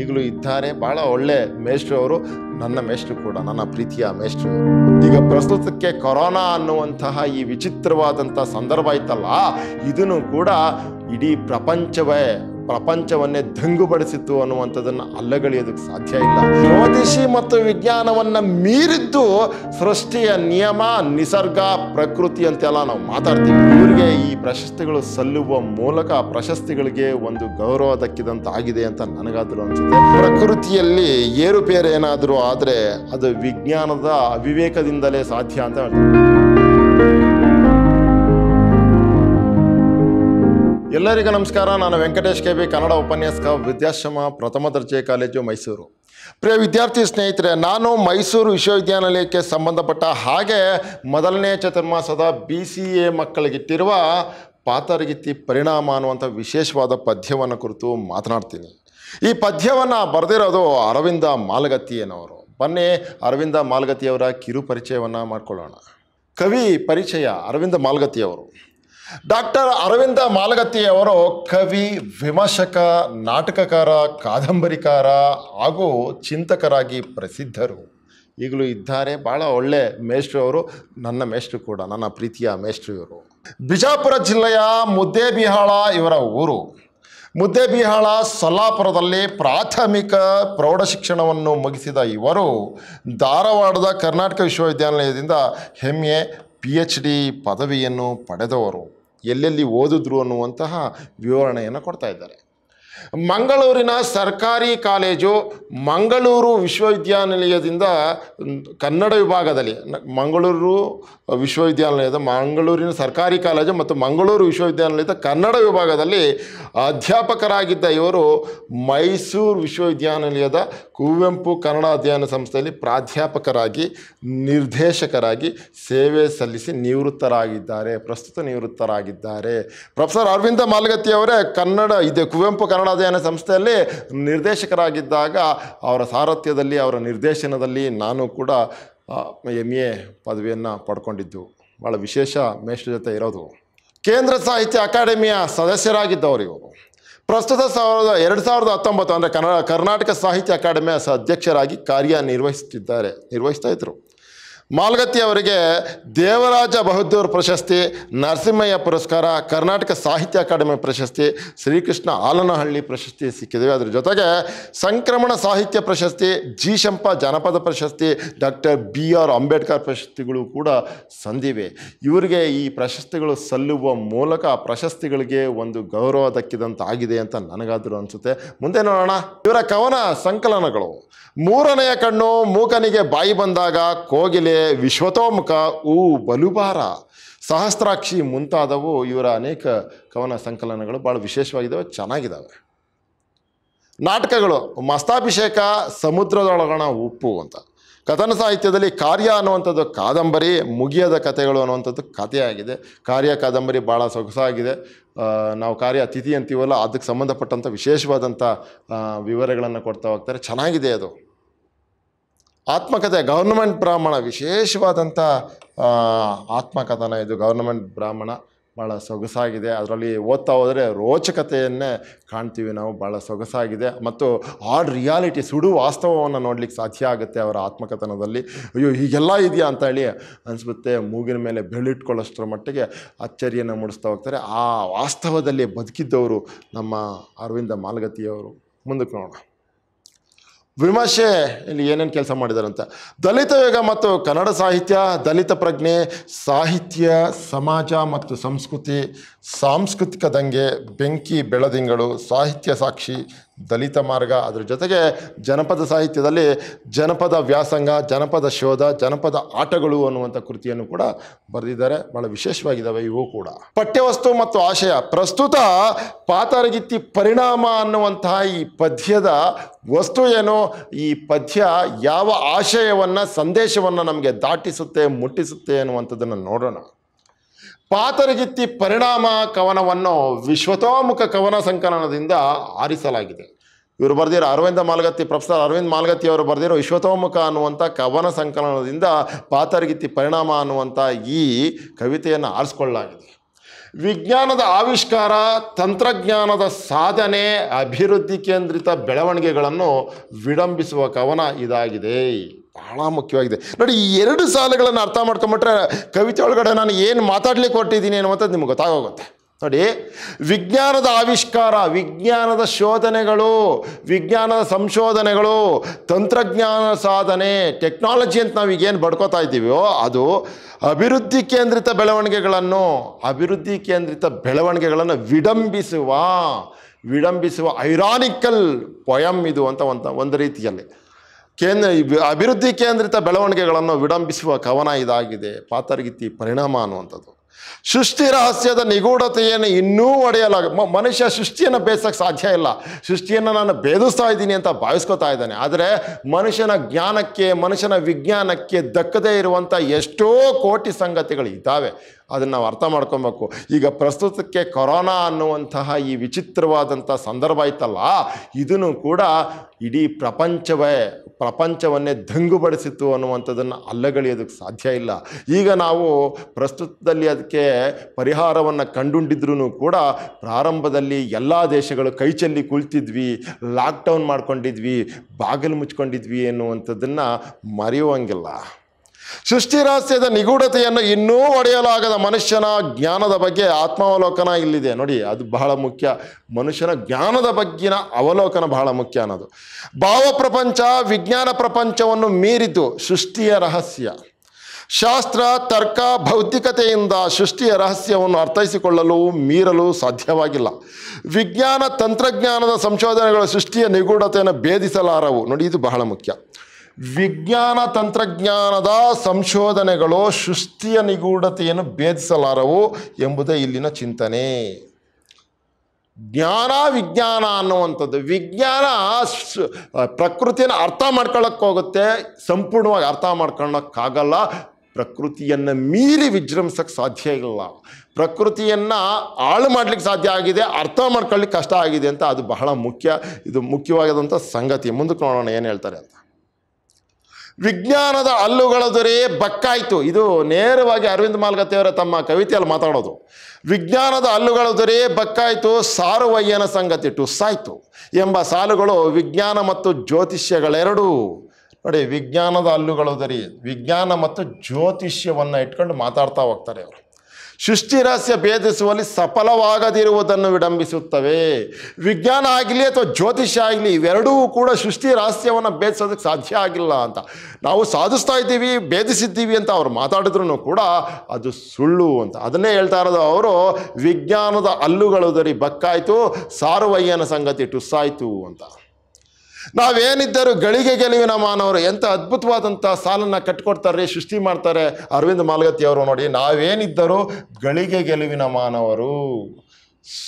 ಈಗಲೂ ಇದ್ದಾರೆ ಭಾಳ ಒಳ್ಳೆ ಮೇಷ್ಟ್ರು ಅವರು ನನ್ನ ಮೇಷ್ಟ್ರು ಕೂಡ ನನ್ನ ಪ್ರೀತಿಯ ಮೇಷ್ಟ್ರು ಈಗ ಪ್ರಸ್ತುತಕ್ಕೆ ಕೊರೋನಾ ಅನ್ನುವಂತಹ ಈ ವಿಚಿತ್ರವಾದಂಥ ಸಂದರ್ಭ ಇತ್ತಲ್ಲ ಇದನ್ನು ಕೂಡ ಇಡೀ ಪ್ರಪಂಚವೇ ಪ್ರಪಂಚವನ್ನೇ ದಂಗುಪಡಿಸಿತ್ತು ಅನ್ನುವಂಥದ್ದನ್ನು ಅಲ್ಲಗಳಿಯೋದಕ್ಕೆ ಸಾಧ್ಯ ಇಲ್ಲ ಜ್ಯೋತಿಷಿ ಮತ್ತು ವಿಜ್ಞಾನವನ್ನು ಮೀರಿದ್ದು ಸೃಷ್ಟಿಯ ನಿಯಮ ನಿಸರ್ಗ ಪ್ರಕೃತಿ ಅಂತೆಲ್ಲ ನಾವು ಮಾತಾಡ್ತೀವಿ ಇವರಿಗೆ ಈ ಪ್ರಶಸ್ತಿಗಳು ಸಲ್ಲುವ ಮೂಲಕ ಪ್ರಶಸ್ತಿಗಳಿಗೆ ಒಂದು ಗೌರವ ದಕ್ಕಿದಂತಾಗಿದೆ ಅಂತ ನನಗಾದರೂ ಅನಿಸುತ್ತೆ ಪ್ರಕೃತಿಯಲ್ಲಿ ಏರುಪೇರು ಏನಾದರೂ ಆದರೆ ಅದು ವಿಜ್ಞಾನದ ಅವಿವೇಕದಿಂದಲೇ ಸಾಧ್ಯ ಅಂತ ಹೇಳ್ತೀವಿ ಎಲ್ಲರಿಗೂ ನಮಸ್ಕಾರ ನಾನು ವೆಂಕಟೇಶ್ ಕೆ ಬಿ ಕನ್ನಡ ಉಪನ್ಯಾಸಕ ವಿದ್ಯಾಶ್ರಮ ಪ್ರಥಮ ದರ್ಜೆ ಕಾಲೇಜು ಮೈಸೂರು ಪ್ರಿಯ ವಿದ್ಯಾರ್ಥಿ ಸ್ನೇಹಿತರೆ ನಾನು ಮೈಸೂರು ವಿಶ್ವವಿದ್ಯಾನಿಲಯಕ್ಕೆ ಸಂಬಂಧಪಟ್ಟ ಹಾಗೆ ಮೊದಲನೇ ಚತುರ್ಮಾಸದ ಬಿ ಸಿ ಎ ಮಕ್ಕಳಿಗಿಟ್ಟಿರುವ ಪಾತರಗಿತ್ತಿ ಪರಿಣಾಮ ಅನ್ನುವಂಥ ವಿಶೇಷವಾದ ಪದ್ಯವನ್ನು ಕುರಿತು ಮಾತನಾಡ್ತೀನಿ ಈ ಪದ್ಯವನ್ನು ಬರೆದಿರೋದು ಅರವಿಂದ ಅನ್ನೋರು ಬನ್ನಿ ಅರವಿಂದ ಮಾಲಗತ್ತಿಯವರ ಕಿರು ಪರಿಚಯವನ್ನು ಮಾಡಿಕೊಳ್ಳೋಣ ಕವಿ ಪರಿಚಯ ಅರವಿಂದ ಮಾಲಗತ್ತಿಯವರು ಡಾಕ್ಟರ್ ಅರವಿಂದ ಮಾಲಗತ್ತಿಯವರು ಕವಿ ವಿಮರ್ಶಕ ನಾಟಕಕಾರ ಕಾದಂಬರಿಕಾರ ಹಾಗೂ ಚಿಂತಕರಾಗಿ ಪ್ರಸಿದ್ಧರು ಈಗಲೂ ಇದ್ದಾರೆ ಭಾಳ ಒಳ್ಳೆ ಮೇಷ್ಟ್ರು ಅವರು ನನ್ನ ಮೇಷ್ಟ್ರು ಕೂಡ ನನ್ನ ಪ್ರೀತಿಯ ಮೇಷ್ಟ್ರಿಯವರು ಇವರು ಬಿಜಾಪುರ ಜಿಲ್ಲೆಯ ಮುದ್ದೇಬಿಹಾಳ ಇವರ ಊರು ಮುದ್ದೇಬಿಹಾಳ ಸೊಲ್ಲಾಪುರದಲ್ಲಿ ಪ್ರಾಥಮಿಕ ಪ್ರೌಢ ಶಿಕ್ಷಣವನ್ನು ಮುಗಿಸಿದ ಇವರು ಧಾರವಾಡದ ಕರ್ನಾಟಕ ವಿಶ್ವವಿದ್ಯಾನಿಲಯದಿಂದ ಹೆಮ್ಮೆ ಪಿ ಎಚ್ ಡಿ ಪದವಿಯನ್ನು ಪಡೆದವರು ಎಲ್ಲೆಲ್ಲಿ ಓದಿದ್ರು ಅನ್ನುವಂತಹ ವಿವರಣೆಯನ್ನು ಕೊಡ್ತಾ ಇದ್ದಾರೆ ಮಂಗಳೂರಿನ ಸರ್ಕಾರಿ ಕಾಲೇಜು ಮಂಗಳೂರು ವಿಶ್ವವಿದ್ಯಾನಿಲಯದಿಂದ ಕನ್ನಡ ವಿಭಾಗದಲ್ಲಿ ಮಂಗಳೂರು ವಿಶ್ವವಿದ್ಯಾನಿಲಯದ ಮಂಗಳೂರಿನ ಸರ್ಕಾರಿ ಕಾಲೇಜು ಮತ್ತು ಮಂಗಳೂರು ವಿಶ್ವವಿದ್ಯಾನಿಲಯದ ಕನ್ನಡ ವಿಭಾಗದಲ್ಲಿ ಅಧ್ಯಾಪಕರಾಗಿದ್ದ ಇವರು ಮೈಸೂರು ವಿಶ್ವವಿದ್ಯಾನಿಲಯದ ಕುವೆಂಪು ಕನ್ನಡ ಅಧ್ಯಯನ ಸಂಸ್ಥೆಯಲ್ಲಿ ಪ್ರಾಧ್ಯಾಪಕರಾಗಿ ನಿರ್ದೇಶಕರಾಗಿ ಸೇವೆ ಸಲ್ಲಿಸಿ ನಿವೃತ್ತರಾಗಿದ್ದಾರೆ ಪ್ರಸ್ತುತ ನಿವೃತ್ತರಾಗಿದ್ದಾರೆ ಪ್ರೊಫೆಸರ್ ಅರವಿಂದ ಮಾಲಗತ್ತಿಯವರೇ ಕನ್ನಡ ಇದೆ ಕುವೆಂಪು ಕನ್ನಡ ಅಧ್ಯಯನ ಸಂಸ್ಥೆಯಲ್ಲಿ ನಿರ್ದೇಶಕರಾಗಿದ್ದಾಗ ಅವರ ಸಾರಥ್ಯದಲ್ಲಿ ಅವರ ನಿರ್ದೇಶನದಲ್ಲಿ ನಾನು ಕೂಡ ಎಮ್ ಎ ಪದವಿಯನ್ನು ಪಡ್ಕೊಂಡಿದ್ದು ಭಾಳ ವಿಶೇಷ ಮೇಷ್ಟ್ರ ಜೊತೆ ಇರೋದು ಕೇಂದ್ರ ಸಾಹಿತ್ಯ ಅಕಾಡೆಮಿಯ ಸದಸ್ಯರಾಗಿದ್ದವರು ಇವರು ಪ್ರಸ್ತುತ ಸಾವಿರದ ಎರಡು ಸಾವಿರದ ಹತ್ತೊಂಬತ್ತು ಅಂದರೆ ಕನ್ನಡ ಕರ್ನಾಟಕ ಸಾಹಿತ್ಯ ಅಕಾಡೆಮಿಯ ಅಧ್ಯಕ್ಷರಾಗಿ ಕಾರ್ಯನಿರ್ವಹಿಸುತ್ತಿದ್ದಾರೆ ನಿರ್ವಹಿಸ್ತಾ ಇದ್ರು ಮಾಲ್ಗತ್ತಿ ಅವರಿಗೆ ದೇವರಾಜ ಬಹದ್ದೂರ್ ಪ್ರಶಸ್ತಿ ನರಸಿಂಹಯ್ಯ ಪುರಸ್ಕಾರ ಕರ್ನಾಟಕ ಸಾಹಿತ್ಯ ಅಕಾಡೆಮಿ ಪ್ರಶಸ್ತಿ ಶ್ರೀಕೃಷ್ಣ ಆಲನಹಳ್ಳಿ ಪ್ರಶಸ್ತಿ ಸಿಕ್ಕಿದೆ ಅದರ ಜೊತೆಗೆ ಸಂಕ್ರಮಣ ಸಾಹಿತ್ಯ ಪ್ರಶಸ್ತಿ ಜಿ ಶಂಪ ಜಾನಪದ ಪ್ರಶಸ್ತಿ ಡಾಕ್ಟರ್ ಬಿ ಆರ್ ಅಂಬೇಡ್ಕರ್ ಪ್ರಶಸ್ತಿಗಳು ಕೂಡ ಸಂದಿವೆ ಇವರಿಗೆ ಈ ಪ್ರಶಸ್ತಿಗಳು ಸಲ್ಲುವ ಮೂಲಕ ಪ್ರಶಸ್ತಿಗಳಿಗೆ ಒಂದು ಗೌರವ ದಕ್ಕಿದಂತಾಗಿದೆ ಅಂತ ನನಗಾದರೂ ಅನಿಸುತ್ತೆ ಮುಂದೆ ನೋಡೋಣ ಇವರ ಕವನ ಸಂಕಲನಗಳು ಮೂರನೆಯ ಕಣ್ಣು ಮೂಕನಿಗೆ ಬಾಯಿ ಬಂದಾಗ ಕೋಗಿಲೆ ವಿಶ್ವತೋಮುಖ ಊ ಬಲುಬಾರ ಸಹಸ್ರಾಕ್ಷಿ ಮುಂತಾದವು ಇವರ ಅನೇಕ ಕವನ ಸಂಕಲನಗಳು ಭಾಳ ವಿಶೇಷವಾಗಿದ್ದಾವೆ ಚೆನ್ನಾಗಿದ್ದಾವೆ ನಾಟಕಗಳು ಮಸ್ತಾಭಿಷೇಕ ಸಮುದ್ರದೊಳಗಣ ಉಪ್ಪು ಅಂತ ಕಥನ ಸಾಹಿತ್ಯದಲ್ಲಿ ಕಾರ್ಯ ಅನ್ನುವಂಥದ್ದು ಕಾದಂಬರಿ ಮುಗಿಯದ ಕಥೆಗಳು ಅನ್ನುವಂಥದ್ದು ಕಥೆಯಾಗಿದೆ ಕಾರ್ಯ ಕಾದಂಬರಿ ಭಾಳ ಸೊಗಸಾಗಿದೆ ನಾವು ಕಾರ್ಯ ಅತಿಥಿ ಅಂತೀವಲ್ಲ ಅದಕ್ಕೆ ಸಂಬಂಧಪಟ್ಟಂಥ ವಿಶೇಷವಾದಂಥ ವಿವರಗಳನ್ನು ಕೊಡ್ತಾ ಹೋಗ್ತಾರೆ ಚೆನ್ನಾಗಿದೆ ಅದು ಆತ್ಮಕಥೆ ಗೌರ್ನಮೆಂಟ್ ಬ್ರಾಹ್ಮಣ ವಿಶೇಷವಾದಂಥ ಆತ್ಮಕಥನ ಇದು ಗೌರ್ನಮೆಂಟ್ ಬ್ರಾಹ್ಮಣ ಭಾಳ ಸೊಗಸಾಗಿದೆ ಅದರಲ್ಲಿ ಓದ್ತಾ ಹೋದರೆ ರೋಚಕತೆಯನ್ನೇ ಕಾಣ್ತೀವಿ ನಾವು ಭಾಳ ಸೊಗಸಾಗಿದೆ ಮತ್ತು ಆಡ್ ರಿಯಾಲಿಟಿ ಸುಡು ವಾಸ್ತವವನ್ನು ನೋಡಲಿಕ್ಕೆ ಸಾಧ್ಯ ಆಗುತ್ತೆ ಅವರ ಆತ್ಮಕಥನದಲ್ಲಿ ಅಯ್ಯೋ ಹೀಗೆಲ್ಲ ಇದೆಯಾ ಅಂತ ಹೇಳಿ ಅನಿಸ್ಬಿಡುತ್ತೆ ಮೂಗಿನ ಮೇಲೆ ಬೆಳಿಟ್ಕೊಳ್ಳೋಷ್ಟರ ಮಟ್ಟಿಗೆ ಅಚ್ಚರಿಯನ್ನು ಮೂಡಿಸ್ತಾ ಹೋಗ್ತಾರೆ ಆ ವಾಸ್ತವದಲ್ಲಿ ಬದುಕಿದ್ದವರು ನಮ್ಮ ಅರವಿಂದ ಮಾಲ್ಗತಿಯವರು ಮುಂದಕ್ಕೆ ನೋಡೋಣ ವಿಮರ್ಶೆ ಇಲ್ಲಿ ಏನೇನು ಕೆಲಸ ಮಾಡಿದಾರಂತ ದಲಿತ ಯುಗ ಮತ್ತು ಕನ್ನಡ ಸಾಹಿತ್ಯ ದಲಿತ ಪ್ರಜ್ಞೆ ಸಾಹಿತ್ಯ ಸಮಾಜ ಮತ್ತು ಸಂಸ್ಕೃತಿ ಸಾಂಸ್ಕೃತಿಕ ದಂಗೆ ಬೆಂಕಿ ಬೆಳದಿಂಗಳು ಸಾಹಿತ್ಯ ಸಾಕ್ಷಿ ದಲಿತ ಮಾರ್ಗ ಅದರ ಜೊತೆಗೆ ಜನಪದ ಸಾಹಿತ್ಯದಲ್ಲಿ ಜನಪದ ವ್ಯಾಸಂಗ ಜನಪದ ಶೋಧ ಜನಪದ ಆಟಗಳು ಅನ್ನುವಂಥ ಕೃತಿಯನ್ನು ಕೂಡ ಬರೆದಿದ್ದಾರೆ ಬಹಳ ವಿಶೇಷವಾಗಿದ್ದಾವೆ ಇವು ಕೂಡ ಪಠ್ಯವಸ್ತು ಮತ್ತು ಆಶಯ ಪ್ರಸ್ತುತ ಪಾತರಗಿತ್ತಿ ಪರಿಣಾಮ ಅನ್ನುವಂತಹ ಈ ಪದ್ಯದ ವಸ್ತು ಏನು ಈ ಪದ್ಯ ಯಾವ ಆಶಯವನ್ನು ಸಂದೇಶವನ್ನು ನಮಗೆ ದಾಟಿಸುತ್ತೆ ಮುಟ್ಟಿಸುತ್ತೆ ಅನ್ನುವಂಥದ್ದನ್ನು ನೋಡೋಣ ಪಾತರಗಿತ್ತಿ ಪರಿಣಾಮ ಕವನವನ್ನು ವಿಶ್ವತೋಮುಖ ಕವನ ಸಂಕಲನದಿಂದ ಆರಿಸಲಾಗಿದೆ ಇವರು ಬರೆದಿರೋ ಅರವಿಂದ ಮಾಲ್ಗತ್ತಿ ಪ್ರೊಫೆಸರ್ ಅರವಿಂದ ಮಾಲಗತ್ತಿ ಅವರು ಬರೆದಿರೋ ವಿಶ್ವತೋಮುಖ ಅನ್ನುವಂಥ ಕವನ ಸಂಕಲನದಿಂದ ಪಾತರಗಿತ್ತಿ ಪರಿಣಾಮ ಅನ್ನುವಂಥ ಈ ಕವಿತೆಯನ್ನು ಆರಿಸ್ಕೊಳ್ಳಲಾಗಿದೆ ವಿಜ್ಞಾನದ ಆವಿಷ್ಕಾರ ತಂತ್ರಜ್ಞಾನದ ಸಾಧನೆ ಅಭಿವೃದ್ಧಿ ಕೇಂದ್ರಿತ ಬೆಳವಣಿಗೆಗಳನ್ನು ವಿಡಂಬಿಸುವ ಕವನ ಇದಾಗಿದೆ ಬಹಳ ಮುಖ್ಯವಾಗಿದೆ ನೋಡಿ ಈ ಎರಡು ಸಾಲುಗಳನ್ನು ಅರ್ಥ ಮಾಡ್ಕೊಂಬಿಟ್ರೆ ಕವಿತೆ ಒಳಗಡೆ ನಾನು ಏನು ಮಾತಾಡ್ಲಿಕ್ಕೆ ಕೊಟ್ಟಿದ್ದೀನಿ ಅನ್ನುವಂಥದ್ದು ನಿಮ್ಗೆ ಗೊತ್ತಾಗೋಗುತ್ತೆ ನೋಡಿ ವಿಜ್ಞಾನದ ಆವಿಷ್ಕಾರ ವಿಜ್ಞಾನದ ಶೋಧನೆಗಳು ವಿಜ್ಞಾನದ ಸಂಶೋಧನೆಗಳು ತಂತ್ರಜ್ಞಾನ ಸಾಧನೆ ಟೆಕ್ನಾಲಜಿ ಅಂತ ನಾವು ಈಗೇನು ಬಡ್ಕೋತಾ ಇದ್ದೀವೋ ಅದು ಅಭಿವೃದ್ಧಿ ಕೇಂದ್ರಿತ ಬೆಳವಣಿಗೆಗಳನ್ನು ಅಭಿವೃದ್ಧಿ ಕೇಂದ್ರಿತ ಬೆಳವಣಿಗೆಗಳನ್ನು ವಿಡಂಬಿಸುವ ವಿಡಂಬಿಸುವ ಐರಾನಿಕಲ್ ಪೊಯಮ್ ಇದು ಅಂತ ಒಂದು ಒಂದು ರೀತಿಯಲ್ಲಿ ಕೇಂದ್ರ ಅಭಿವೃದ್ಧಿ ಕೇಂದ್ರಿತ ಬೆಳವಣಿಗೆಗಳನ್ನು ವಿಡಂಬಿಸುವ ಕವನ ಇದಾಗಿದೆ ಪಾತರಗಿತ್ತಿ ಪರಿಣಾಮ ಅನ್ನುವಂಥದ್ದು ಸೃಷ್ಟಿ ರಹಸ್ಯದ ನಿಗೂಢತೆಯನ್ನು ಇನ್ನೂ ಒಡೆಯಲಾಗ ಮನುಷ್ಯ ಸೃಷ್ಟಿಯನ್ನು ಬೇಯಿಸೋಕ್ಕೆ ಸಾಧ್ಯ ಇಲ್ಲ ಸೃಷ್ಟಿಯನ್ನು ನಾನು ಭೇದಿಸ್ತಾ ಇದ್ದೀನಿ ಅಂತ ಭಾವಿಸ್ಕೊತಾ ಇದ್ದಾನೆ ಆದರೆ ಮನುಷ್ಯನ ಜ್ಞಾನಕ್ಕೆ ಮನುಷ್ಯನ ವಿಜ್ಞಾನಕ್ಕೆ ದಕ್ಕದೇ ಇರುವಂಥ ಎಷ್ಟೋ ಕೋಟಿ ಸಂಗತಿಗಳು ಇದ್ದಾವೆ ಅದನ್ನು ನಾವು ಅರ್ಥ ಮಾಡ್ಕೊಬೇಕು ಈಗ ಪ್ರಸ್ತುತಕ್ಕೆ ಕೊರೋನಾ ಅನ್ನುವಂತಹ ಈ ವಿಚಿತ್ರವಾದಂಥ ಸಂದರ್ಭ ಇತ್ತಲ್ಲ ಇದನ್ನು ಕೂಡ ಇಡೀ ಪ್ರಪಂಚವೇ ಪ್ರಪಂಚವನ್ನೇ ದಂಗುಬಡಿಸಿತು ಅನ್ನುವಂಥದ್ದನ್ನು ಅಲ್ಲಗಳಿಯೋದಕ್ಕೆ ಸಾಧ್ಯ ಇಲ್ಲ ಈಗ ನಾವು ಪ್ರಸ್ತುತದಲ್ಲಿ ಅದಕ್ಕೆ ಪರಿಹಾರವನ್ನು ಕಂಡುಂಡಿದ್ರೂ ಕೂಡ ಪ್ರಾರಂಭದಲ್ಲಿ ಎಲ್ಲ ದೇಶಗಳು ಚೆಲ್ಲಿ ಕುಳಿತಿದ್ವಿ ಲಾಕ್ಡೌನ್ ಮಾಡ್ಕೊಂಡಿದ್ವಿ ಬಾಗಿಲು ಮುಚ್ಕೊಂಡಿದ್ವಿ ಎನ್ನುವಂಥದ್ದನ್ನು ಮರೆಯುವಂಗಿಲ್ಲ ಸೃಷ್ಟಿ ರಹಸ್ಯದ ನಿಗೂಢತೆಯನ್ನು ಇನ್ನೂ ಒಡೆಯಲಾಗದ ಮನುಷ್ಯನ ಜ್ಞಾನದ ಬಗ್ಗೆ ಆತ್ಮಾವಲೋಕನ ಇಲ್ಲಿದೆ ನೋಡಿ ಅದು ಬಹಳ ಮುಖ್ಯ ಮನುಷ್ಯನ ಜ್ಞಾನದ ಬಗ್ಗಿನ ಅವಲೋಕನ ಬಹಳ ಮುಖ್ಯ ಅನ್ನೋದು ಪ್ರಪಂಚ ವಿಜ್ಞಾನ ಪ್ರಪಂಚವನ್ನು ಮೀರಿತು ಸೃಷ್ಟಿಯ ರಹಸ್ಯ ಶಾಸ್ತ್ರ ತರ್ಕ ಭೌತಿಕತೆಯಿಂದ ಸೃಷ್ಟಿಯ ರಹಸ್ಯವನ್ನು ಅರ್ಥೈಸಿಕೊಳ್ಳಲು ಮೀರಲು ಸಾಧ್ಯವಾಗಿಲ್ಲ ವಿಜ್ಞಾನ ತಂತ್ರಜ್ಞಾನದ ಸಂಶೋಧನೆಗಳು ಸೃಷ್ಟಿಯ ನಿಗೂಢತೆಯನ್ನು ಭೇದಿಸಲಾರವು ನೋಡಿ ಇದು ಬಹಳ ಮುಖ್ಯ ವಿಜ್ಞಾನ ತಂತ್ರಜ್ಞಾನದ ಸಂಶೋಧನೆಗಳು ಸೃಷ್ಟಿಯ ನಿಗೂಢತೆಯನ್ನು ಭೇದಿಸಲಾರವು ಎಂಬುದೇ ಇಲ್ಲಿನ ಚಿಂತನೆ ಜ್ಞಾನ ವಿಜ್ಞಾನ ಅನ್ನುವಂಥದ್ದು ವಿಜ್ಞಾನ ಪ್ರಕೃತಿಯನ್ನು ಅರ್ಥ ಮಾಡ್ಕೊಳ್ಳೋಕ್ಕೋಗುತ್ತೆ ಹೋಗುತ್ತೆ ಸಂಪೂರ್ಣವಾಗಿ ಅರ್ಥ ಮಾಡ್ಕೊಳ್ಳೋಕ್ಕಾಗಲ್ಲ ಪ್ರಕೃತಿಯನ್ನು ಮೀರಿ ವಿಜೃಂಭಿಸೋಕ್ಕೆ ಸಾಧ್ಯ ಇಲ್ಲ ಪ್ರಕೃತಿಯನ್ನು ಹಾಳು ಮಾಡ್ಲಿಕ್ಕೆ ಸಾಧ್ಯ ಆಗಿದೆ ಅರ್ಥ ಮಾಡ್ಕೊಳ್ಳಿಕ್ಕೆ ಕಷ್ಟ ಆಗಿದೆ ಅಂತ ಅದು ಬಹಳ ಮುಖ್ಯ ಇದು ಮುಖ್ಯವಾದಂಥ ಸಂಗತಿ ಮುಂದಕ್ಕೆ ನೋಡೋಣ ಏನು ಹೇಳ್ತಾರೆ ಅಂತ ವಿಜ್ಞಾನದ ಅಲ್ಲುಗಳ ದೊರೆಯೇ ಬಕ್ಕಾಯಿತು ಇದು ನೇರವಾಗಿ ಅರವಿಂದ್ ಮಾಲ್ಗತ್ತೆಯವರ ತಮ್ಮ ಕವಿತೆಯಲ್ಲಿ ಮಾತಾಡೋದು ವಿಜ್ಞಾನದ ಅಲ್ಲುಗಳ ದೊರೆ ಬಕ್ಕಾಯಿತು ಸಾರುವಯ್ಯನ ಸಂಗತಿ ಸಾಯ್ತು ಎಂಬ ಸಾಲುಗಳು ವಿಜ್ಞಾನ ಮತ್ತು ಜ್ಯೋತಿಷ್ಯಗಳೆರಡೂ ನೋಡಿ ವಿಜ್ಞಾನದ ಹಲ್ಲುಗಳು ದೊರೆ ವಿಜ್ಞಾನ ಮತ್ತು ಜ್ಯೋತಿಷ್ಯವನ್ನು ಇಟ್ಕೊಂಡು ಮಾತಾಡ್ತಾ ಹೋಗ್ತಾರೆ ಅವರು ಸೃಷ್ಟಿ ರಹಸ್ಯ ಭೇದಿಸುವಲ್ಲಿ ಸಫಲವಾಗದಿರುವುದನ್ನು ವಿಡಂಬಿಸುತ್ತವೆ ವಿಜ್ಞಾನ ಆಗಲಿ ಅಥವಾ ಜ್ಯೋತಿಷ್ಯ ಆಗಲಿ ಇವೆರಡೂ ಕೂಡ ಸೃಷ್ಟಿ ರಹಸ್ಯವನ್ನು ಭೇದಿಸೋದಕ್ಕೆ ಸಾಧ್ಯ ಆಗಿಲ್ಲ ಅಂತ ನಾವು ಸಾಧಿಸ್ತಾ ಇದ್ದೀವಿ ಭೇದಿಸಿದ್ದೀವಿ ಅಂತ ಅವ್ರು ಮಾತಾಡಿದ್ರು ಕೂಡ ಅದು ಸುಳ್ಳು ಅಂತ ಅದನ್ನೇ ಹೇಳ್ತಾ ಇರೋದು ಅವರು ವಿಜ್ಞಾನದ ಅಲ್ಲುಗಳು ದರಿ ಬಕ್ಕಾಯಿತು ಸಾರುವಯ್ಯನ ಸಂಗತಿ ಟುಸ್ಸಾಯಿತು ಅಂತ ನಾವೇನಿದ್ದರೂ ಗಳಿಗೆ ಗೆಲುವಿನ ಮಾನವರು ಎಂಥ ಅದ್ಭುತವಾದಂಥ ಸಾಲನ್ನು ಕಟ್ಕೊಡ್ತಾರೆ ಸೃಷ್ಟಿ ಮಾಡ್ತಾರೆ ಅರವಿಂದ್ ಮಾಲ್ಗತಿಯವರು ನೋಡಿ ನಾವೇನಿದ್ದರೂ ಗಳಿಗೆ ಗೆಲುವಿನ ಮಾನವರು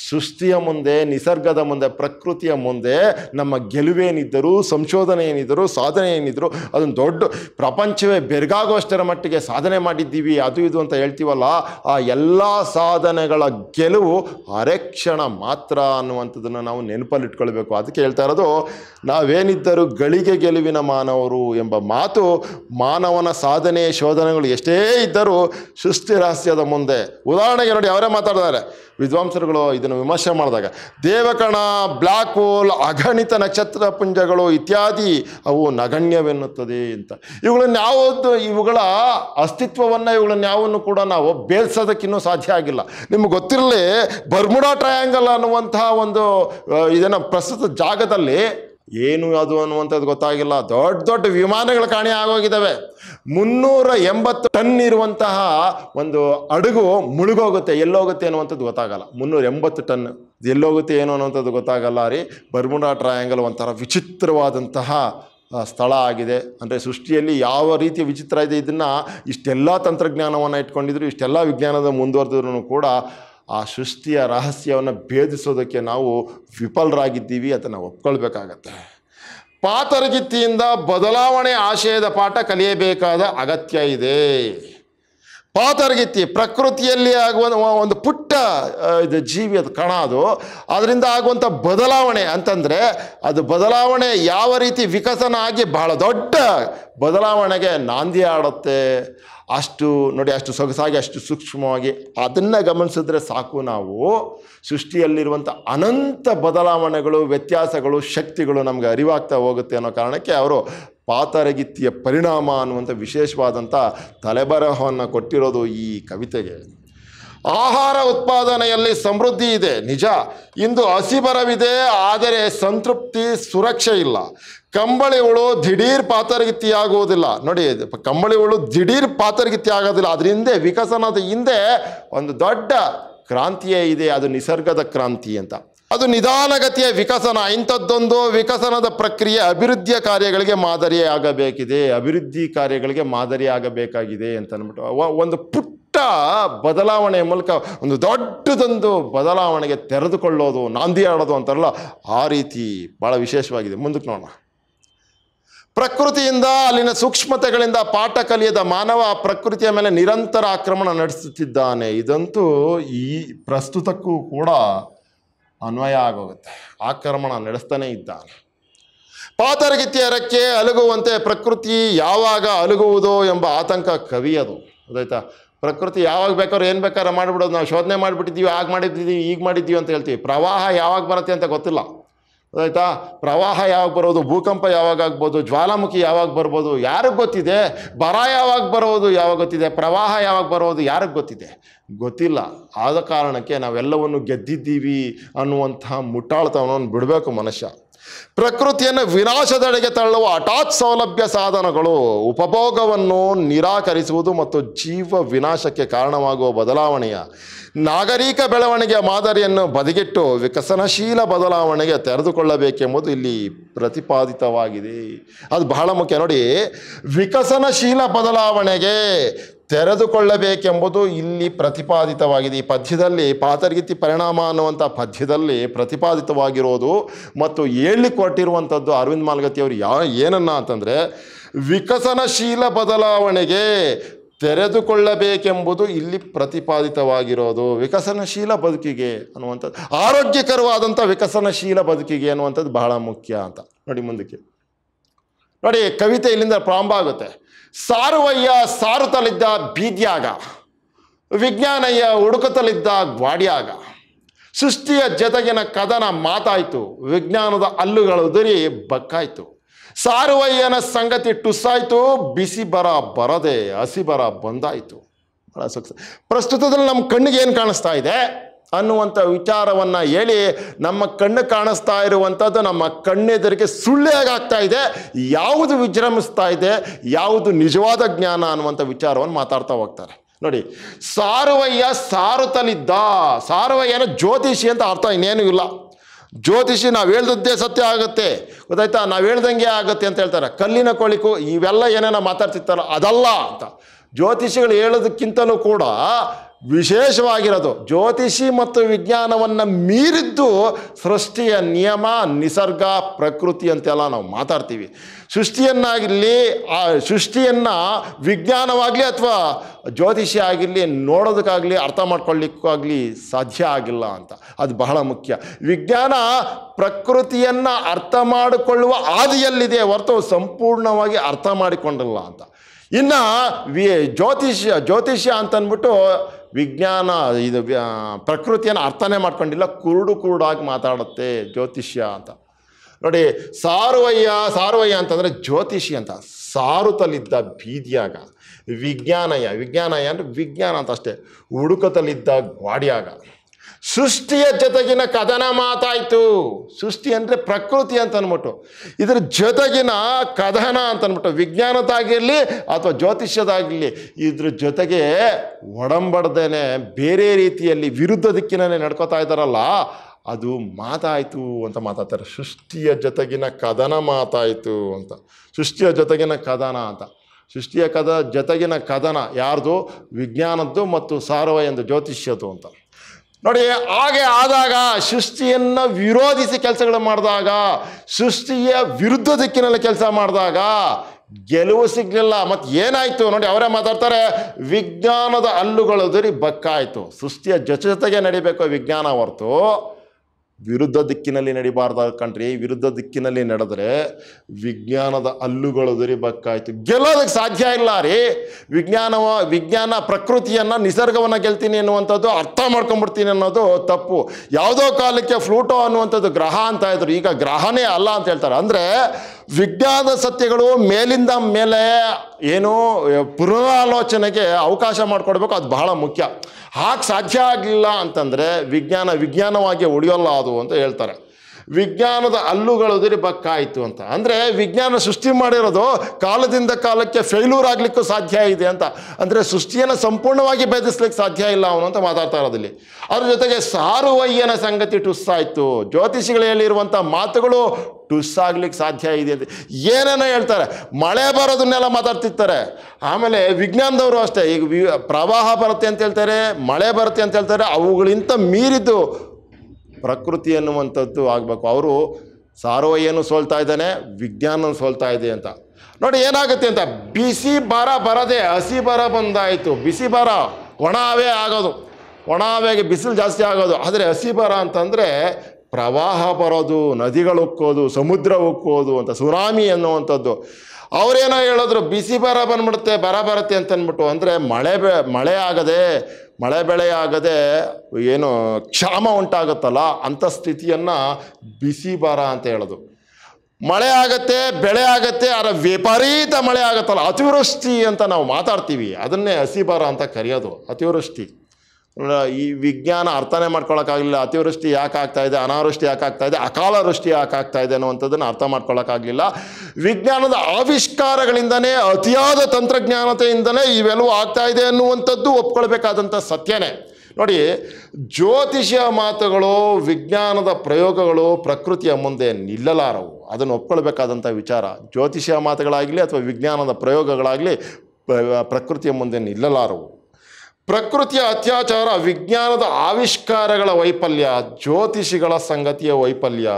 ಸೃಷ್ಟಿಯ ಮುಂದೆ ನಿಸರ್ಗದ ಮುಂದೆ ಪ್ರಕೃತಿಯ ಮುಂದೆ ನಮ್ಮ ಗೆಲುವೇನಿದ್ದರೂ ಸಂಶೋಧನೆ ಏನಿದ್ದರೂ ಸಾಧನೆ ಏನಿದ್ದರು ಅದೊಂದು ದೊಡ್ಡ ಪ್ರಪಂಚವೇ ಬೆರಗಾಗುವಷ್ಟರ ಮಟ್ಟಿಗೆ ಸಾಧನೆ ಮಾಡಿದ್ದೀವಿ ಅದು ಇದು ಅಂತ ಹೇಳ್ತೀವಲ್ಲ ಆ ಎಲ್ಲ ಸಾಧನೆಗಳ ಗೆಲುವು ಅರೆಕ್ಷಣ ಮಾತ್ರ ಅನ್ನುವಂಥದ್ದನ್ನು ನಾವು ನೆನಪಲ್ಲಿಟ್ಕೊಳ್ಬೇಕು ಅದಕ್ಕೆ ಹೇಳ್ತಾ ಇರೋದು ನಾವೇನಿದ್ದರೂ ಗಳಿಗೆ ಗೆಲುವಿನ ಮಾನವರು ಎಂಬ ಮಾತು ಮಾನವನ ಸಾಧನೆ ಶೋಧನೆಗಳು ಎಷ್ಟೇ ಇದ್ದರೂ ಸೃಷ್ಟಿ ರಹಸ್ಯದ ಮುಂದೆ ಉದಾಹರಣೆಗೆ ನೋಡಿ ಅವರೇ ಮಾತಾಡ್ತಾರೆ ವಿದ್ವಾಂಸರುಗಳು ಇದನ್ನು ವಿಮರ್ಶೆ ಮಾಡಿದಾಗ ದೇವಕಣ ಬ್ಲ್ಯಾಕ್ ಹೋಲ್ ಅಗಣಿತ ನಕ್ಷತ್ರ ಪುಂಜಗಳು ಇತ್ಯಾದಿ ಅವು ನಗಣ್ಯವೆನ್ನುತ್ತದೆ ಅಂತ ಇವುಗಳನ್ನು ಯಾವುದು ಇವುಗಳ ಅಸ್ತಿತ್ವವನ್ನು ಇವುಗಳನ್ನು ಯಾವನ್ನು ಕೂಡ ನಾವು ಬೇಲ್ಸೋದಕ್ಕಿನ್ನೂ ಸಾಧ್ಯ ಆಗಿಲ್ಲ ನಿಮ್ಗೆ ಗೊತ್ತಿರಲಿ ಬರ್ಮುಡಾ ಟ್ರಯಾಂಗಲ್ ಅನ್ನುವಂತಹ ಒಂದು ಇದನ್ನು ಪ್ರಸ್ತುತ ಜಾಗದಲ್ಲಿ ಏನು ಅದು ಅನ್ನುವಂಥದ್ದು ಗೊತ್ತಾಗಿಲ್ಲ ದೊಡ್ಡ ದೊಡ್ಡ ವಿಮಾನಗಳು ಕಾಣೆ ಆಗೋಗಿದ್ದಾವೆ ಮುನ್ನೂರ ಎಂಬತ್ತು ಟನ್ ಇರುವಂತಹ ಒಂದು ಅಡುಗು ಮುಳುಗೋಗುತ್ತೆ ಎಲ್ಲೋಗುತ್ತೆ ಅನ್ನುವಂಥದ್ದು ಗೊತ್ತಾಗಲ್ಲ ಮುನ್ನೂರ ಎಂಬತ್ತು ಟನ್ ಎಲ್ಲೋಗುತ್ತೆ ಏನು ಅನ್ನುವಂಥದ್ದು ಗೊತ್ತಾಗಲ್ಲ ರೀ ಬರ್ಮುಡಾ ಟ್ರಯಾಂಗಲ್ ಒಂಥರ ವಿಚಿತ್ರವಾದಂತಹ ಸ್ಥಳ ಆಗಿದೆ ಅಂದರೆ ಸೃಷ್ಟಿಯಲ್ಲಿ ಯಾವ ರೀತಿಯ ವಿಚಿತ್ರ ಇದೆ ಇದನ್ನು ಇಷ್ಟೆಲ್ಲ ತಂತ್ರಜ್ಞಾನವನ್ನು ಇಟ್ಕೊಂಡಿದ್ರು ಇಷ್ಟೆಲ್ಲ ವಿಜ್ಞಾನದ ಮುಂದುವರೆದ್ರೂ ಕೂಡ ಆ ಸೃಷ್ಟಿಯ ರಹಸ್ಯವನ್ನು ಭೇದಿಸೋದಕ್ಕೆ ನಾವು ವಿಫಲರಾಗಿದ್ದೀವಿ ಅದನ್ನು ಒಪ್ಕೊಳ್ಬೇಕಾಗತ್ತೆ ಪಾತರಗಿತ್ತಿಯಿಂದ ಬದಲಾವಣೆ ಆಶಯದ ಪಾಠ ಕಲಿಯಬೇಕಾದ ಅಗತ್ಯ ಇದೆ ಪಾತರಗಿತ್ತಿ ಪ್ರಕೃತಿಯಲ್ಲಿ ಆಗುವ ಒಂದು ಪುಟ್ಟ ಇದು ಜೀವಿ ಅದು ಕಣ ಅದು ಅದರಿಂದ ಆಗುವಂಥ ಬದಲಾವಣೆ ಅಂತಂದರೆ ಅದು ಬದಲಾವಣೆ ಯಾವ ರೀತಿ ವಿಕಸನ ಆಗಿ ಬಹಳ ದೊಡ್ಡ ಬದಲಾವಣೆಗೆ ನಾಂದಿ ಆಡುತ್ತೆ ಅಷ್ಟು ನೋಡಿ ಅಷ್ಟು ಸೊಗಸಾಗಿ ಅಷ್ಟು ಸೂಕ್ಷ್ಮವಾಗಿ ಅದನ್ನು ಗಮನಿಸಿದ್ರೆ ಸಾಕು ನಾವು ಸೃಷ್ಟಿಯಲ್ಲಿರುವಂಥ ಅನಂತ ಬದಲಾವಣೆಗಳು ವ್ಯತ್ಯಾಸಗಳು ಶಕ್ತಿಗಳು ನಮಗೆ ಅರಿವಾಗ್ತಾ ಹೋಗುತ್ತೆ ಅನ್ನೋ ಕಾರಣಕ್ಕೆ ಅವರು ಪಾತರಗಿತ್ತಿಯ ಪರಿಣಾಮ ಅನ್ನುವಂಥ ವಿಶೇಷವಾದಂಥ ತಲೆಬರಹವನ್ನು ಕೊಟ್ಟಿರೋದು ಈ ಕವಿತೆಗೆ ಆಹಾರ ಉತ್ಪಾದನೆಯಲ್ಲಿ ಸಮೃದ್ಧಿ ಇದೆ ನಿಜ ಇಂದು ಹಸಿಬರವಿದೆ ಆದರೆ ಸಂತೃಪ್ತಿ ಸುರಕ್ಷೆ ಇಲ್ಲ ಕಂಬಳಿ ಹುಳು ದಿಢೀರ್ ಪಾತರಗಿತ್ತಿ ಆಗುವುದಿಲ್ಲ ನೋಡಿ ಕಂಬಳಿ ಹುಳು ದಿಢೀರ್ ಪಾತರಗಿತ್ತಿ ಆಗೋದಿಲ್ಲ ಅದ್ರ ಹಿಂದೆ ವಿಕಸನದ ಹಿಂದೆ ಒಂದು ದೊಡ್ಡ ಕ್ರಾಂತಿಯೇ ಇದೆ ಅದು ನಿಸರ್ಗದ ಕ್ರಾಂತಿ ಅಂತ ಅದು ನಿಧಾನಗತಿಯ ವಿಕಸನ ಇಂಥದ್ದೊಂದು ವಿಕಸನದ ಪ್ರಕ್ರಿಯೆ ಅಭಿವೃದ್ಧಿಯ ಕಾರ್ಯಗಳಿಗೆ ಮಾದರಿಯಾಗಬೇಕಿದೆ ಅಭಿವೃದ್ಧಿ ಕಾರ್ಯಗಳಿಗೆ ಮಾದರಿಯಾಗಬೇಕಾಗಿದೆ ಅಂತ ಅಂದ್ಬಿಟ್ಟು ಒಂದು ಪುಟ್ಟ ಬದಲಾವಣೆಯ ಮೂಲಕ ಒಂದು ದೊಡ್ಡದೊಂದು ಬದಲಾವಣೆಗೆ ತೆರೆದುಕೊಳ್ಳೋದು ನಾಂದಿ ಆಡೋದು ಅಂತಾರಲ್ಲ ಆ ರೀತಿ ಭಾಳ ವಿಶೇಷವಾಗಿದೆ ಮುಂದಕ್ಕೆ ನೋಡೋಣ ಪ್ರಕೃತಿಯಿಂದ ಅಲ್ಲಿನ ಸೂಕ್ಷ್ಮತೆಗಳಿಂದ ಪಾಠ ಕಲಿಯದ ಮಾನವ ಪ್ರಕೃತಿಯ ಮೇಲೆ ನಿರಂತರ ಆಕ್ರಮಣ ನಡೆಸುತ್ತಿದ್ದಾನೆ ಇದಂತೂ ಈ ಪ್ರಸ್ತುತಕ್ಕೂ ಕೂಡ ಅನ್ವಯ ಆಗೋಗುತ್ತೆ ಆಕ್ರಮಣ ನಡೆಸ್ತಾನೇ ಇದ್ದಾನೆ ಪಾತರಗಿತ್ಯರಕ್ಕೆ ಅಲುಗುವಂತೆ ಪ್ರಕೃತಿ ಯಾವಾಗ ಅಲುಗುವುದೋ ಎಂಬ ಆತಂಕ ಕವಿಯದು ಅದಾಯ್ತಾ ಪ್ರಕೃತಿ ಯಾವಾಗ ಬೇಕಾದ್ರೂ ಏನು ಬೇಕಾದ್ರೂ ಮಾಡಿಬಿಡೋದು ನಾವು ಶೋಧನೆ ಮಾಡಿಬಿಟ್ಟಿದ್ದೀವಿ ಆಗ ಮಾಡಿದ್ದೀವಿ ಈಗ ಮಾಡಿದ್ದೀವಿ ಅಂತ ಹೇಳ್ತೀವಿ ಪ್ರವಾಹ ಯಾವಾಗ ಬರುತ್ತೆ ಅಂತ ಗೊತ್ತಿಲ್ಲ ಆಯಿತಾ ಪ್ರವಾಹ ಯಾವಾಗ ಬರೋದು ಭೂಕಂಪ ಯಾವಾಗ ಆಗ್ಬೋದು ಜ್ವಾಲಾಮುಖಿ ಯಾವಾಗ ಬರ್ಬೋದು ಯಾರಿಗೆ ಗೊತ್ತಿದೆ ಬರ ಯಾವಾಗ ಬರೋದು ಯಾವಾಗ ಗೊತ್ತಿದೆ ಪ್ರವಾಹ ಯಾವಾಗ ಬರೋದು ಯಾರಿಗೆ ಗೊತ್ತಿದೆ ಗೊತ್ತಿಲ್ಲ ಆದ ಕಾರಣಕ್ಕೆ ನಾವೆಲ್ಲವನ್ನು ಗೆದ್ದಿದ್ದೀವಿ ಅನ್ನುವಂತಹ ಮುಟ್ಟಾಳ್ತವನನ್ನು ಬಿಡಬೇಕು ಮನುಷ್ಯ ಪ್ರಕೃತಿಯನ್ನು ವಿನಾಶದೆಡೆಗೆ ತಳ್ಳುವ ಹಠಾತ್ ಸೌಲಭ್ಯ ಸಾಧನಗಳು ಉಪಭೋಗವನ್ನು ನಿರಾಕರಿಸುವುದು ಮತ್ತು ಜೀವ ವಿನಾಶಕ್ಕೆ ಕಾರಣವಾಗುವ ಬದಲಾವಣೆಯ ನಾಗರಿಕ ಬೆಳವಣಿಗೆಯ ಮಾದರಿಯನ್ನು ಬದಿಗಿಟ್ಟು ವಿಕಸನಶೀಲ ಬದಲಾವಣೆಗೆ ತೆರೆದುಕೊಳ್ಳಬೇಕೆಂಬುದು ಇಲ್ಲಿ ಪ್ರತಿಪಾದಿತವಾಗಿದೆ ಅದು ಬಹಳ ಮುಖ್ಯ ನೋಡಿ ವಿಕಸನಶೀಲ ಬದಲಾವಣೆಗೆ ತೆರೆದುಕೊಳ್ಳಬೇಕೆಂಬುದು ಇಲ್ಲಿ ಪ್ರತಿಪಾದಿತವಾಗಿದೆ ಈ ಪದ್ಯದಲ್ಲಿ ಪಾತರ್ಗಿತಿ ಪರಿಣಾಮ ಅನ್ನುವಂಥ ಪದ್ಯದಲ್ಲಿ ಪ್ರತಿಪಾದಿತವಾಗಿರೋದು ಮತ್ತು ಹೇಳಿ ಕೊಟ್ಟಿರುವಂಥದ್ದು ಅರವಿಂದ್ ಮಾಲ್ಗತಿಯವರು ಯಾ ಏನನ್ನ ಅಂತಂದರೆ ವಿಕಸನಶೀಲ ಬದಲಾವಣೆಗೆ ತೆರೆದುಕೊಳ್ಳಬೇಕೆಂಬುದು ಇಲ್ಲಿ ಪ್ರತಿಪಾದಿತವಾಗಿರೋದು ವಿಕಸನಶೀಲ ಬದುಕಿಗೆ ಅನ್ನುವಂಥದ್ದು ಆರೋಗ್ಯಕರವಾದಂಥ ವಿಕಸನಶೀಲ ಬದುಕಿಗೆ ಅನ್ನುವಂಥದ್ದು ಬಹಳ ಮುಖ್ಯ ಅಂತ ನೋಡಿ ಮುಂದಕ್ಕೆ ನೋಡಿ ಕವಿತೆ ಇಲ್ಲಿಂದ ಪ್ರಾರಂಭ ಆಗುತ್ತೆ ಸಾರುವಯ್ಯ ಸಾರುತ್ತಲಿದ್ದ ಬೀದ್ಯಾಗ ವಿಜ್ಞಾನಯ್ಯ ಹುಡುಕುತ್ತಲಿದ್ದ ಗ್ವಾಡಿಯಾಗ ಸೃಷ್ಟಿಯ ಜತೆಗಿನ ಕದನ ಮಾತಾಯಿತು ವಿಜ್ಞಾನದ ಉದರಿ ಬಕ್ಕಾಯಿತು ಸಾರುವಯ್ಯನ ಸಂಗತಿ ಟುಸ್ಸಾಯಿತು ಬಿಸಿ ಬರ ಬರದೆ ಹಸಿ ಬರ ಬಂದಾಯಿತು ಪ್ರಸ್ತುತದಲ್ಲಿ ನಮ್ಮ ಕಣ್ಣಿಗೆ ಏನು ಕಾಣಿಸ್ತಾ ಇದೆ ಅನ್ನುವಂಥ ವಿಚಾರವನ್ನು ಹೇಳಿ ನಮ್ಮ ಕಣ್ಣು ಕಾಣಿಸ್ತಾ ಇರುವಂಥದ್ದು ನಮ್ಮ ಕಣ್ಣೆದುರಿಗೆ ಸುಳ್ಳೇ ಆಗ್ತಾ ಇದೆ ಯಾವುದು ವಿಜೃಂಭಿಸ್ತಾ ಇದೆ ಯಾವುದು ನಿಜವಾದ ಜ್ಞಾನ ಅನ್ನುವಂಥ ವಿಚಾರವನ್ನು ಮಾತಾಡ್ತಾ ಹೋಗ್ತಾರೆ ನೋಡಿ ಸಾರುವಯ್ಯ ಸಾರುತನಿದ್ದ ಸಾರುವಯ್ಯನ ಜ್ಯೋತಿಷಿ ಅಂತ ಅರ್ಥ ಇನ್ನೇನೂ ಇಲ್ಲ ಜ್ಯೋತಿಷಿ ನಾವು ಹೇಳ್ದದ್ದೇ ಸತ್ಯ ಆಗುತ್ತೆ ಗೊತ್ತಾಯ್ತಾ ನಾವು ಹೇಳ್ದಂಗೆ ಆಗುತ್ತೆ ಅಂತ ಹೇಳ್ತಾರೆ ಕಲ್ಲಿನ ಕೊಳಿಕು ಇವೆಲ್ಲ ಏನೇನೋ ಮಾತಾಡ್ತಿರ್ತಾರೋ ಅದಲ್ಲ ಅಂತ ಜ್ಯೋತಿಷಿಗಳು ಹೇಳೋದಕ್ಕಿಂತಲೂ ಕೂಡ ವಿಶೇಷವಾಗಿರೋದು ಜ್ಯೋತಿಷಿ ಮತ್ತು ವಿಜ್ಞಾನವನ್ನು ಮೀರಿದ್ದು ಸೃಷ್ಟಿಯ ನಿಯಮ ನಿಸರ್ಗ ಪ್ರಕೃತಿ ಅಂತೆಲ್ಲ ನಾವು ಮಾತಾಡ್ತೀವಿ ಸೃಷ್ಟಿಯನ್ನಾಗಿರಲಿ ಆ ಸೃಷ್ಟಿಯನ್ನು ವಿಜ್ಞಾನವಾಗಲಿ ಅಥವಾ ಜ್ಯೋತಿಷಿ ಆಗಿರಲಿ ನೋಡೋದಕ್ಕಾಗಲಿ ಅರ್ಥ ಮಾಡ್ಕೊಳ್ಳಿಕ್ಕಾಗಲಿ ಸಾಧ್ಯ ಆಗಿಲ್ಲ ಅಂತ ಅದು ಬಹಳ ಮುಖ್ಯ ವಿಜ್ಞಾನ ಪ್ರಕೃತಿಯನ್ನು ಅರ್ಥ ಮಾಡಿಕೊಳ್ಳುವ ಆದಿಯಲ್ಲಿದೆ ಹೊರತು ಸಂಪೂರ್ಣವಾಗಿ ಅರ್ಥ ಮಾಡಿಕೊಂಡಿಲ್ಲ ಅಂತ ಇನ್ನು ವಿ ಜ್ಯೋತಿಷ್ಯ ಜ್ಯೋತಿಷ್ಯ ಅಂತಂದ್ಬಿಟ್ಟು ವಿಜ್ಞಾನ ಇದು ಪ್ರಕೃತಿಯನ್ನು ಅರ್ಥನೇ ಮಾಡ್ಕೊಂಡಿಲ್ಲ ಕುರುಡು ಕುರುಡಾಗಿ ಮಾತಾಡುತ್ತೆ ಜ್ಯೋತಿಷ್ಯ ಅಂತ ನೋಡಿ ಸಾರುವಯ್ಯ ಸಾರುವಯ್ಯ ಅಂತಂದರೆ ಜ್ಯೋತಿಷಿ ಅಂತ ಸಾರುತಲಿದ್ದ ಬೀದಿಯಾಗ ವಿಜ್ಞಾನಯ ವಿಜ್ಞಾನಯ ಅಂದರೆ ವಿಜ್ಞಾನ ಅಂತ ಅಷ್ಟೇ ಹುಡುಕತಲಿದ್ದ ಗ್ವಾಡಿಯಾಗ ಸೃಷ್ಟಿಯ ಜೊತೆಗಿನ ಕದನ ಮಾತಾಯಿತು ಸೃಷ್ಟಿ ಅಂದರೆ ಪ್ರಕೃತಿ ಅಂತ ಅಂದ್ಬಿಟ್ಟು ಇದರ ಜೊತೆಗಿನ ಕದನ ಅಂತ ಅಂದ್ಬಿಟ್ಟು ವಿಜ್ಞಾನದಾಗಿರಲಿ ಅಥವಾ ಜ್ಯೋತಿಷ್ಯದಾಗಿರಲಿ ಇದ್ರ ಜೊತೆಗೆ ಒಡಂಬಡ್ದೇನೆ ಬೇರೆ ರೀತಿಯಲ್ಲಿ ವಿರುದ್ಧ ದಿಕ್ಕಿನೇ ನಡ್ಕೋತಾ ಇದ್ದಾರಲ್ಲ ಅದು ಮಾತಾಯಿತು ಅಂತ ಮಾತಾಡ್ತಾರೆ ಸೃಷ್ಟಿಯ ಜೊತೆಗಿನ ಕದನ ಮಾತಾಯಿತು ಅಂತ ಸೃಷ್ಟಿಯ ಜೊತೆಗಿನ ಕದನ ಅಂತ ಸೃಷ್ಟಿಯ ಕದ ಜೊತೆಗಿನ ಕದನ ಯಾರ್ದು ವಿಜ್ಞಾನದ್ದು ಮತ್ತು ಸಾರ್ವ ಎಂದು ಜ್ಯೋತಿಷ್ಯದ್ದು ಅಂತ ನೋಡಿ ಹಾಗೆ ಆದಾಗ ಸೃಷ್ಟಿಯನ್ನು ವಿರೋಧಿಸಿ ಕೆಲಸಗಳು ಮಾಡಿದಾಗ ಸೃಷ್ಟಿಯ ವಿರುದ್ಧ ದಿಕ್ಕಿನಲ್ಲಿ ಕೆಲಸ ಮಾಡಿದಾಗ ಗೆಲುವು ಸಿಗ್ಲಿಲ್ಲ ಮತ್ತು ಏನಾಯಿತು ನೋಡಿ ಅವರೇ ಮಾತಾಡ್ತಾರೆ ವಿಜ್ಞಾನದ ಹಲ್ಲುಗಳದರಿ ಬಕ್ಕಾಯಿತು ಸೃಷ್ಟಿಯ ಜೊತೆ ಜೊತೆಗೆ ನಡಿಬೇಕು ವಿಜ್ಞಾನ ಹೊರತು ವಿರುದ್ಧ ದಿಕ್ಕಿನಲ್ಲಿ ನಡಿಬಾರ್ದ ಕಂಡ್ರಿ ವಿರುದ್ಧ ದಿಕ್ಕಿನಲ್ಲಿ ನಡೆದರೆ ವಿಜ್ಞಾನದ ಅಲ್ಲುಗಳು ಬಕ್ಕಾಯ್ತು ಗೆಲ್ಲೋದಕ್ಕೆ ಸಾಧ್ಯ ಇಲ್ಲ ರೀ ವಿಜ್ಞಾನವ ವಿಜ್ಞಾನ ಪ್ರಕೃತಿಯನ್ನು ನಿಸರ್ಗವನ್ನು ಗೆಲ್ತೀನಿ ಅನ್ನುವಂಥದ್ದು ಅರ್ಥ ಮಾಡ್ಕೊಂಡ್ಬಿಡ್ತೀನಿ ಅನ್ನೋದು ತಪ್ಪು ಯಾವುದೋ ಕಾಲಕ್ಕೆ ಫ್ಲೂಟೋ ಅನ್ನುವಂಥದ್ದು ಗ್ರಹ ಅಂತ ಇದ್ರು ಈಗ ಗ್ರಹನೇ ಅಲ್ಲ ಅಂತ ಹೇಳ್ತಾರೆ ಅಂದರೆ ವಿಜ್ಞಾನದ ಸತ್ಯಗಳು ಮೇಲಿಂದ ಮೇಲೆ ಏನು ಪುನರಾಲೋಚನೆಗೆ ಅವಕಾಶ ಮಾಡಿಕೊಡ್ಬೇಕು ಅದು ಬಹಳ ಮುಖ್ಯ ಹಾಗೆ ಸಾಧ್ಯ ಆಗಲಿಲ್ಲ ಅಂತಂದರೆ ವಿಜ್ಞಾನ ವಿಜ್ಞಾನವಾಗಿ ಉಳಿಯೋಲ್ಲ ಅದು ಅಂತ ಹೇಳ್ತಾರೆ ವಿಜ್ಞಾನದ ಉದುರಿ ಬಕ್ಕಾಯಿತು ಅಂತ ಅಂದರೆ ವಿಜ್ಞಾನ ಸೃಷ್ಟಿ ಮಾಡಿರೋದು ಕಾಲದಿಂದ ಕಾಲಕ್ಕೆ ಫೇಲ್ಯೂರ್ ಆಗಲಿಕ್ಕೂ ಸಾಧ್ಯ ಇದೆ ಅಂತ ಅಂದರೆ ಸೃಷ್ಟಿಯನ್ನು ಸಂಪೂರ್ಣವಾಗಿ ಭೇದಿಸ್ಲಿಕ್ಕೆ ಸಾಧ್ಯ ಇಲ್ಲ ಅವನು ಅಂತ ಮಾತಾಡ್ತಾ ಇರೋದಿಲ್ಲಿ ಅದ್ರ ಜೊತೆಗೆ ಸಾರುವಯ್ಯನ ಸಂಗತಿ ಟುಸ್ಸಾಯಿತು ಜ್ಯೋತಿಷಿಗಳು ಹೇಳಿರುವಂಥ ಮಾತುಗಳು ಆಗ್ಲಿಕ್ಕೆ ಸಾಧ್ಯ ಇದೆ ಅಂತ ಏನೇನೋ ಹೇಳ್ತಾರೆ ಮಳೆ ಬರೋದನ್ನೆಲ್ಲ ಮಾತಾಡ್ತಿರ್ತಾರೆ ಆಮೇಲೆ ವಿಜ್ಞಾನದವರು ಅಷ್ಟೇ ಈಗ ವಿ ಪ್ರವಾಹ ಬರುತ್ತೆ ಅಂತ ಹೇಳ್ತಾರೆ ಮಳೆ ಬರುತ್ತೆ ಅಂತ ಹೇಳ್ತಾರೆ ಅವುಗಳಿಂತ ಮೀರಿದ್ದು ಪ್ರಕೃತಿ ಅನ್ನುವಂಥದ್ದು ಆಗಬೇಕು ಅವರು ಸಾರೋಯ್ಯನು ಸೋಲ್ತಾ ಇದ್ದಾನೆ ವಿಜ್ಞಾನನೂ ಸೋಲ್ತಾ ಇದೆ ಅಂತ ನೋಡಿ ಏನಾಗುತ್ತೆ ಅಂತ ಬಿಸಿ ಬರ ಬರದೆ ಹಸಿ ಬರ ಬಂದಾಯಿತು ಬಿಸಿ ಬರ ಒಣಾವೆ ಆಗೋದು ಒಣಾವೆಗೆ ಬಿಸಿಲು ಜಾಸ್ತಿ ಆಗೋದು ಆದರೆ ಹಸಿ ಬರ ಅಂತಂದರೆ ಪ್ರವಾಹ ಬರೋದು ನದಿಗಳು ಉಕ್ಕೋದು ಸಮುದ್ರ ಉಕ್ಕೋದು ಅಂತ ಸುನಾಮಿ ಅನ್ನುವಂಥದ್ದು ಅವರೇನೋ ಹೇಳಿದ್ರು ಬಿಸಿ ಬರ ಬಂದ್ಬಿಡುತ್ತೆ ಬರ ಬರುತ್ತೆ ಅಂತಂದ್ಬಿಟ್ಟು ಅಂದರೆ ಮಳೆ ಬೆ ಮಳೆ ಆಗದೆ ಮಳೆ ಬೆಳೆ ಆಗದೆ ಏನು ಕ್ಷಾಮ ಉಂಟಾಗುತ್ತಲ್ಲ ಅಂಥ ಸ್ಥಿತಿಯನ್ನು ಬಿಸಿ ಬರ ಅಂತ ಹೇಳೋದು ಮಳೆ ಆಗತ್ತೆ ಬೆಳೆ ಆಗತ್ತೆ ಅದರ ವಿಪರೀತ ಮಳೆ ಆಗುತ್ತಲ್ಲ ಅತಿವೃಷ್ಟಿ ಅಂತ ನಾವು ಮಾತಾಡ್ತೀವಿ ಅದನ್ನೇ ಹಸಿ ಬರ ಅಂತ ಕರೆಯೋದು ಅತಿವೃಷ್ಟಿ ಈ ವಿಜ್ಞಾನ ಅರ್ಥನೇ ಮಾಡ್ಕೊಳ್ಳೋಕ್ಕಾಗಲಿಲ್ಲ ಅತಿವೃಷ್ಟಿ ಯಾಕೆ ಆಗ್ತಾಯಿದೆ ಅನಾವೃಷ್ಟಿ ಯಾಕೆ ಆಗ್ತಾಯಿದೆ ಅಕಾಲ ವೃಷ್ಟಿ ಯಾಕೆ ಆಗ್ತಾಯಿದೆ ಅನ್ನುವಂಥದ್ದನ್ನು ಅರ್ಥ ಮಾಡ್ಕೊಳ್ಳೋಕ್ಕಾಗಲಿಲ್ಲ ವಿಜ್ಞಾನದ ಆವಿಷ್ಕಾರಗಳಿಂದನೇ ಅತಿಯಾದ ತಂತ್ರಜ್ಞಾನತೆಯಿಂದನೇ ಇವೆಲ್ಲವೂ ಇದೆ ಅನ್ನುವಂಥದ್ದು ಒಪ್ಕೊಳ್ಬೇಕಾದಂಥ ಸತ್ಯನೇ ನೋಡಿ ಜ್ಯೋತಿಷ್ಯ ಮಾತುಗಳು ವಿಜ್ಞಾನದ ಪ್ರಯೋಗಗಳು ಪ್ರಕೃತಿಯ ಮುಂದೆ ನಿಲ್ಲಲಾರವು ಅದನ್ನು ಒಪ್ಕೊಳ್ಬೇಕಾದಂಥ ವಿಚಾರ ಜ್ಯೋತಿಷ್ಯ ಮಾತುಗಳಾಗಲಿ ಅಥವಾ ವಿಜ್ಞಾನದ ಪ್ರಯೋಗಗಳಾಗಲಿ ಪ್ರಕೃತಿಯ ಮುಂದೆ ನಿಲ್ಲಲಾರವು ಪ್ರಕೃತಿಯ ಅತ್ಯಾಚಾರ ವಿಜ್ಞಾನದ ಆವಿಷ್ಕಾರಗಳ ವೈಫಲ್ಯ ಜ್ಯೋತಿಷಿಗಳ ಸಂಗತಿಯ ವೈಫಲ್ಯ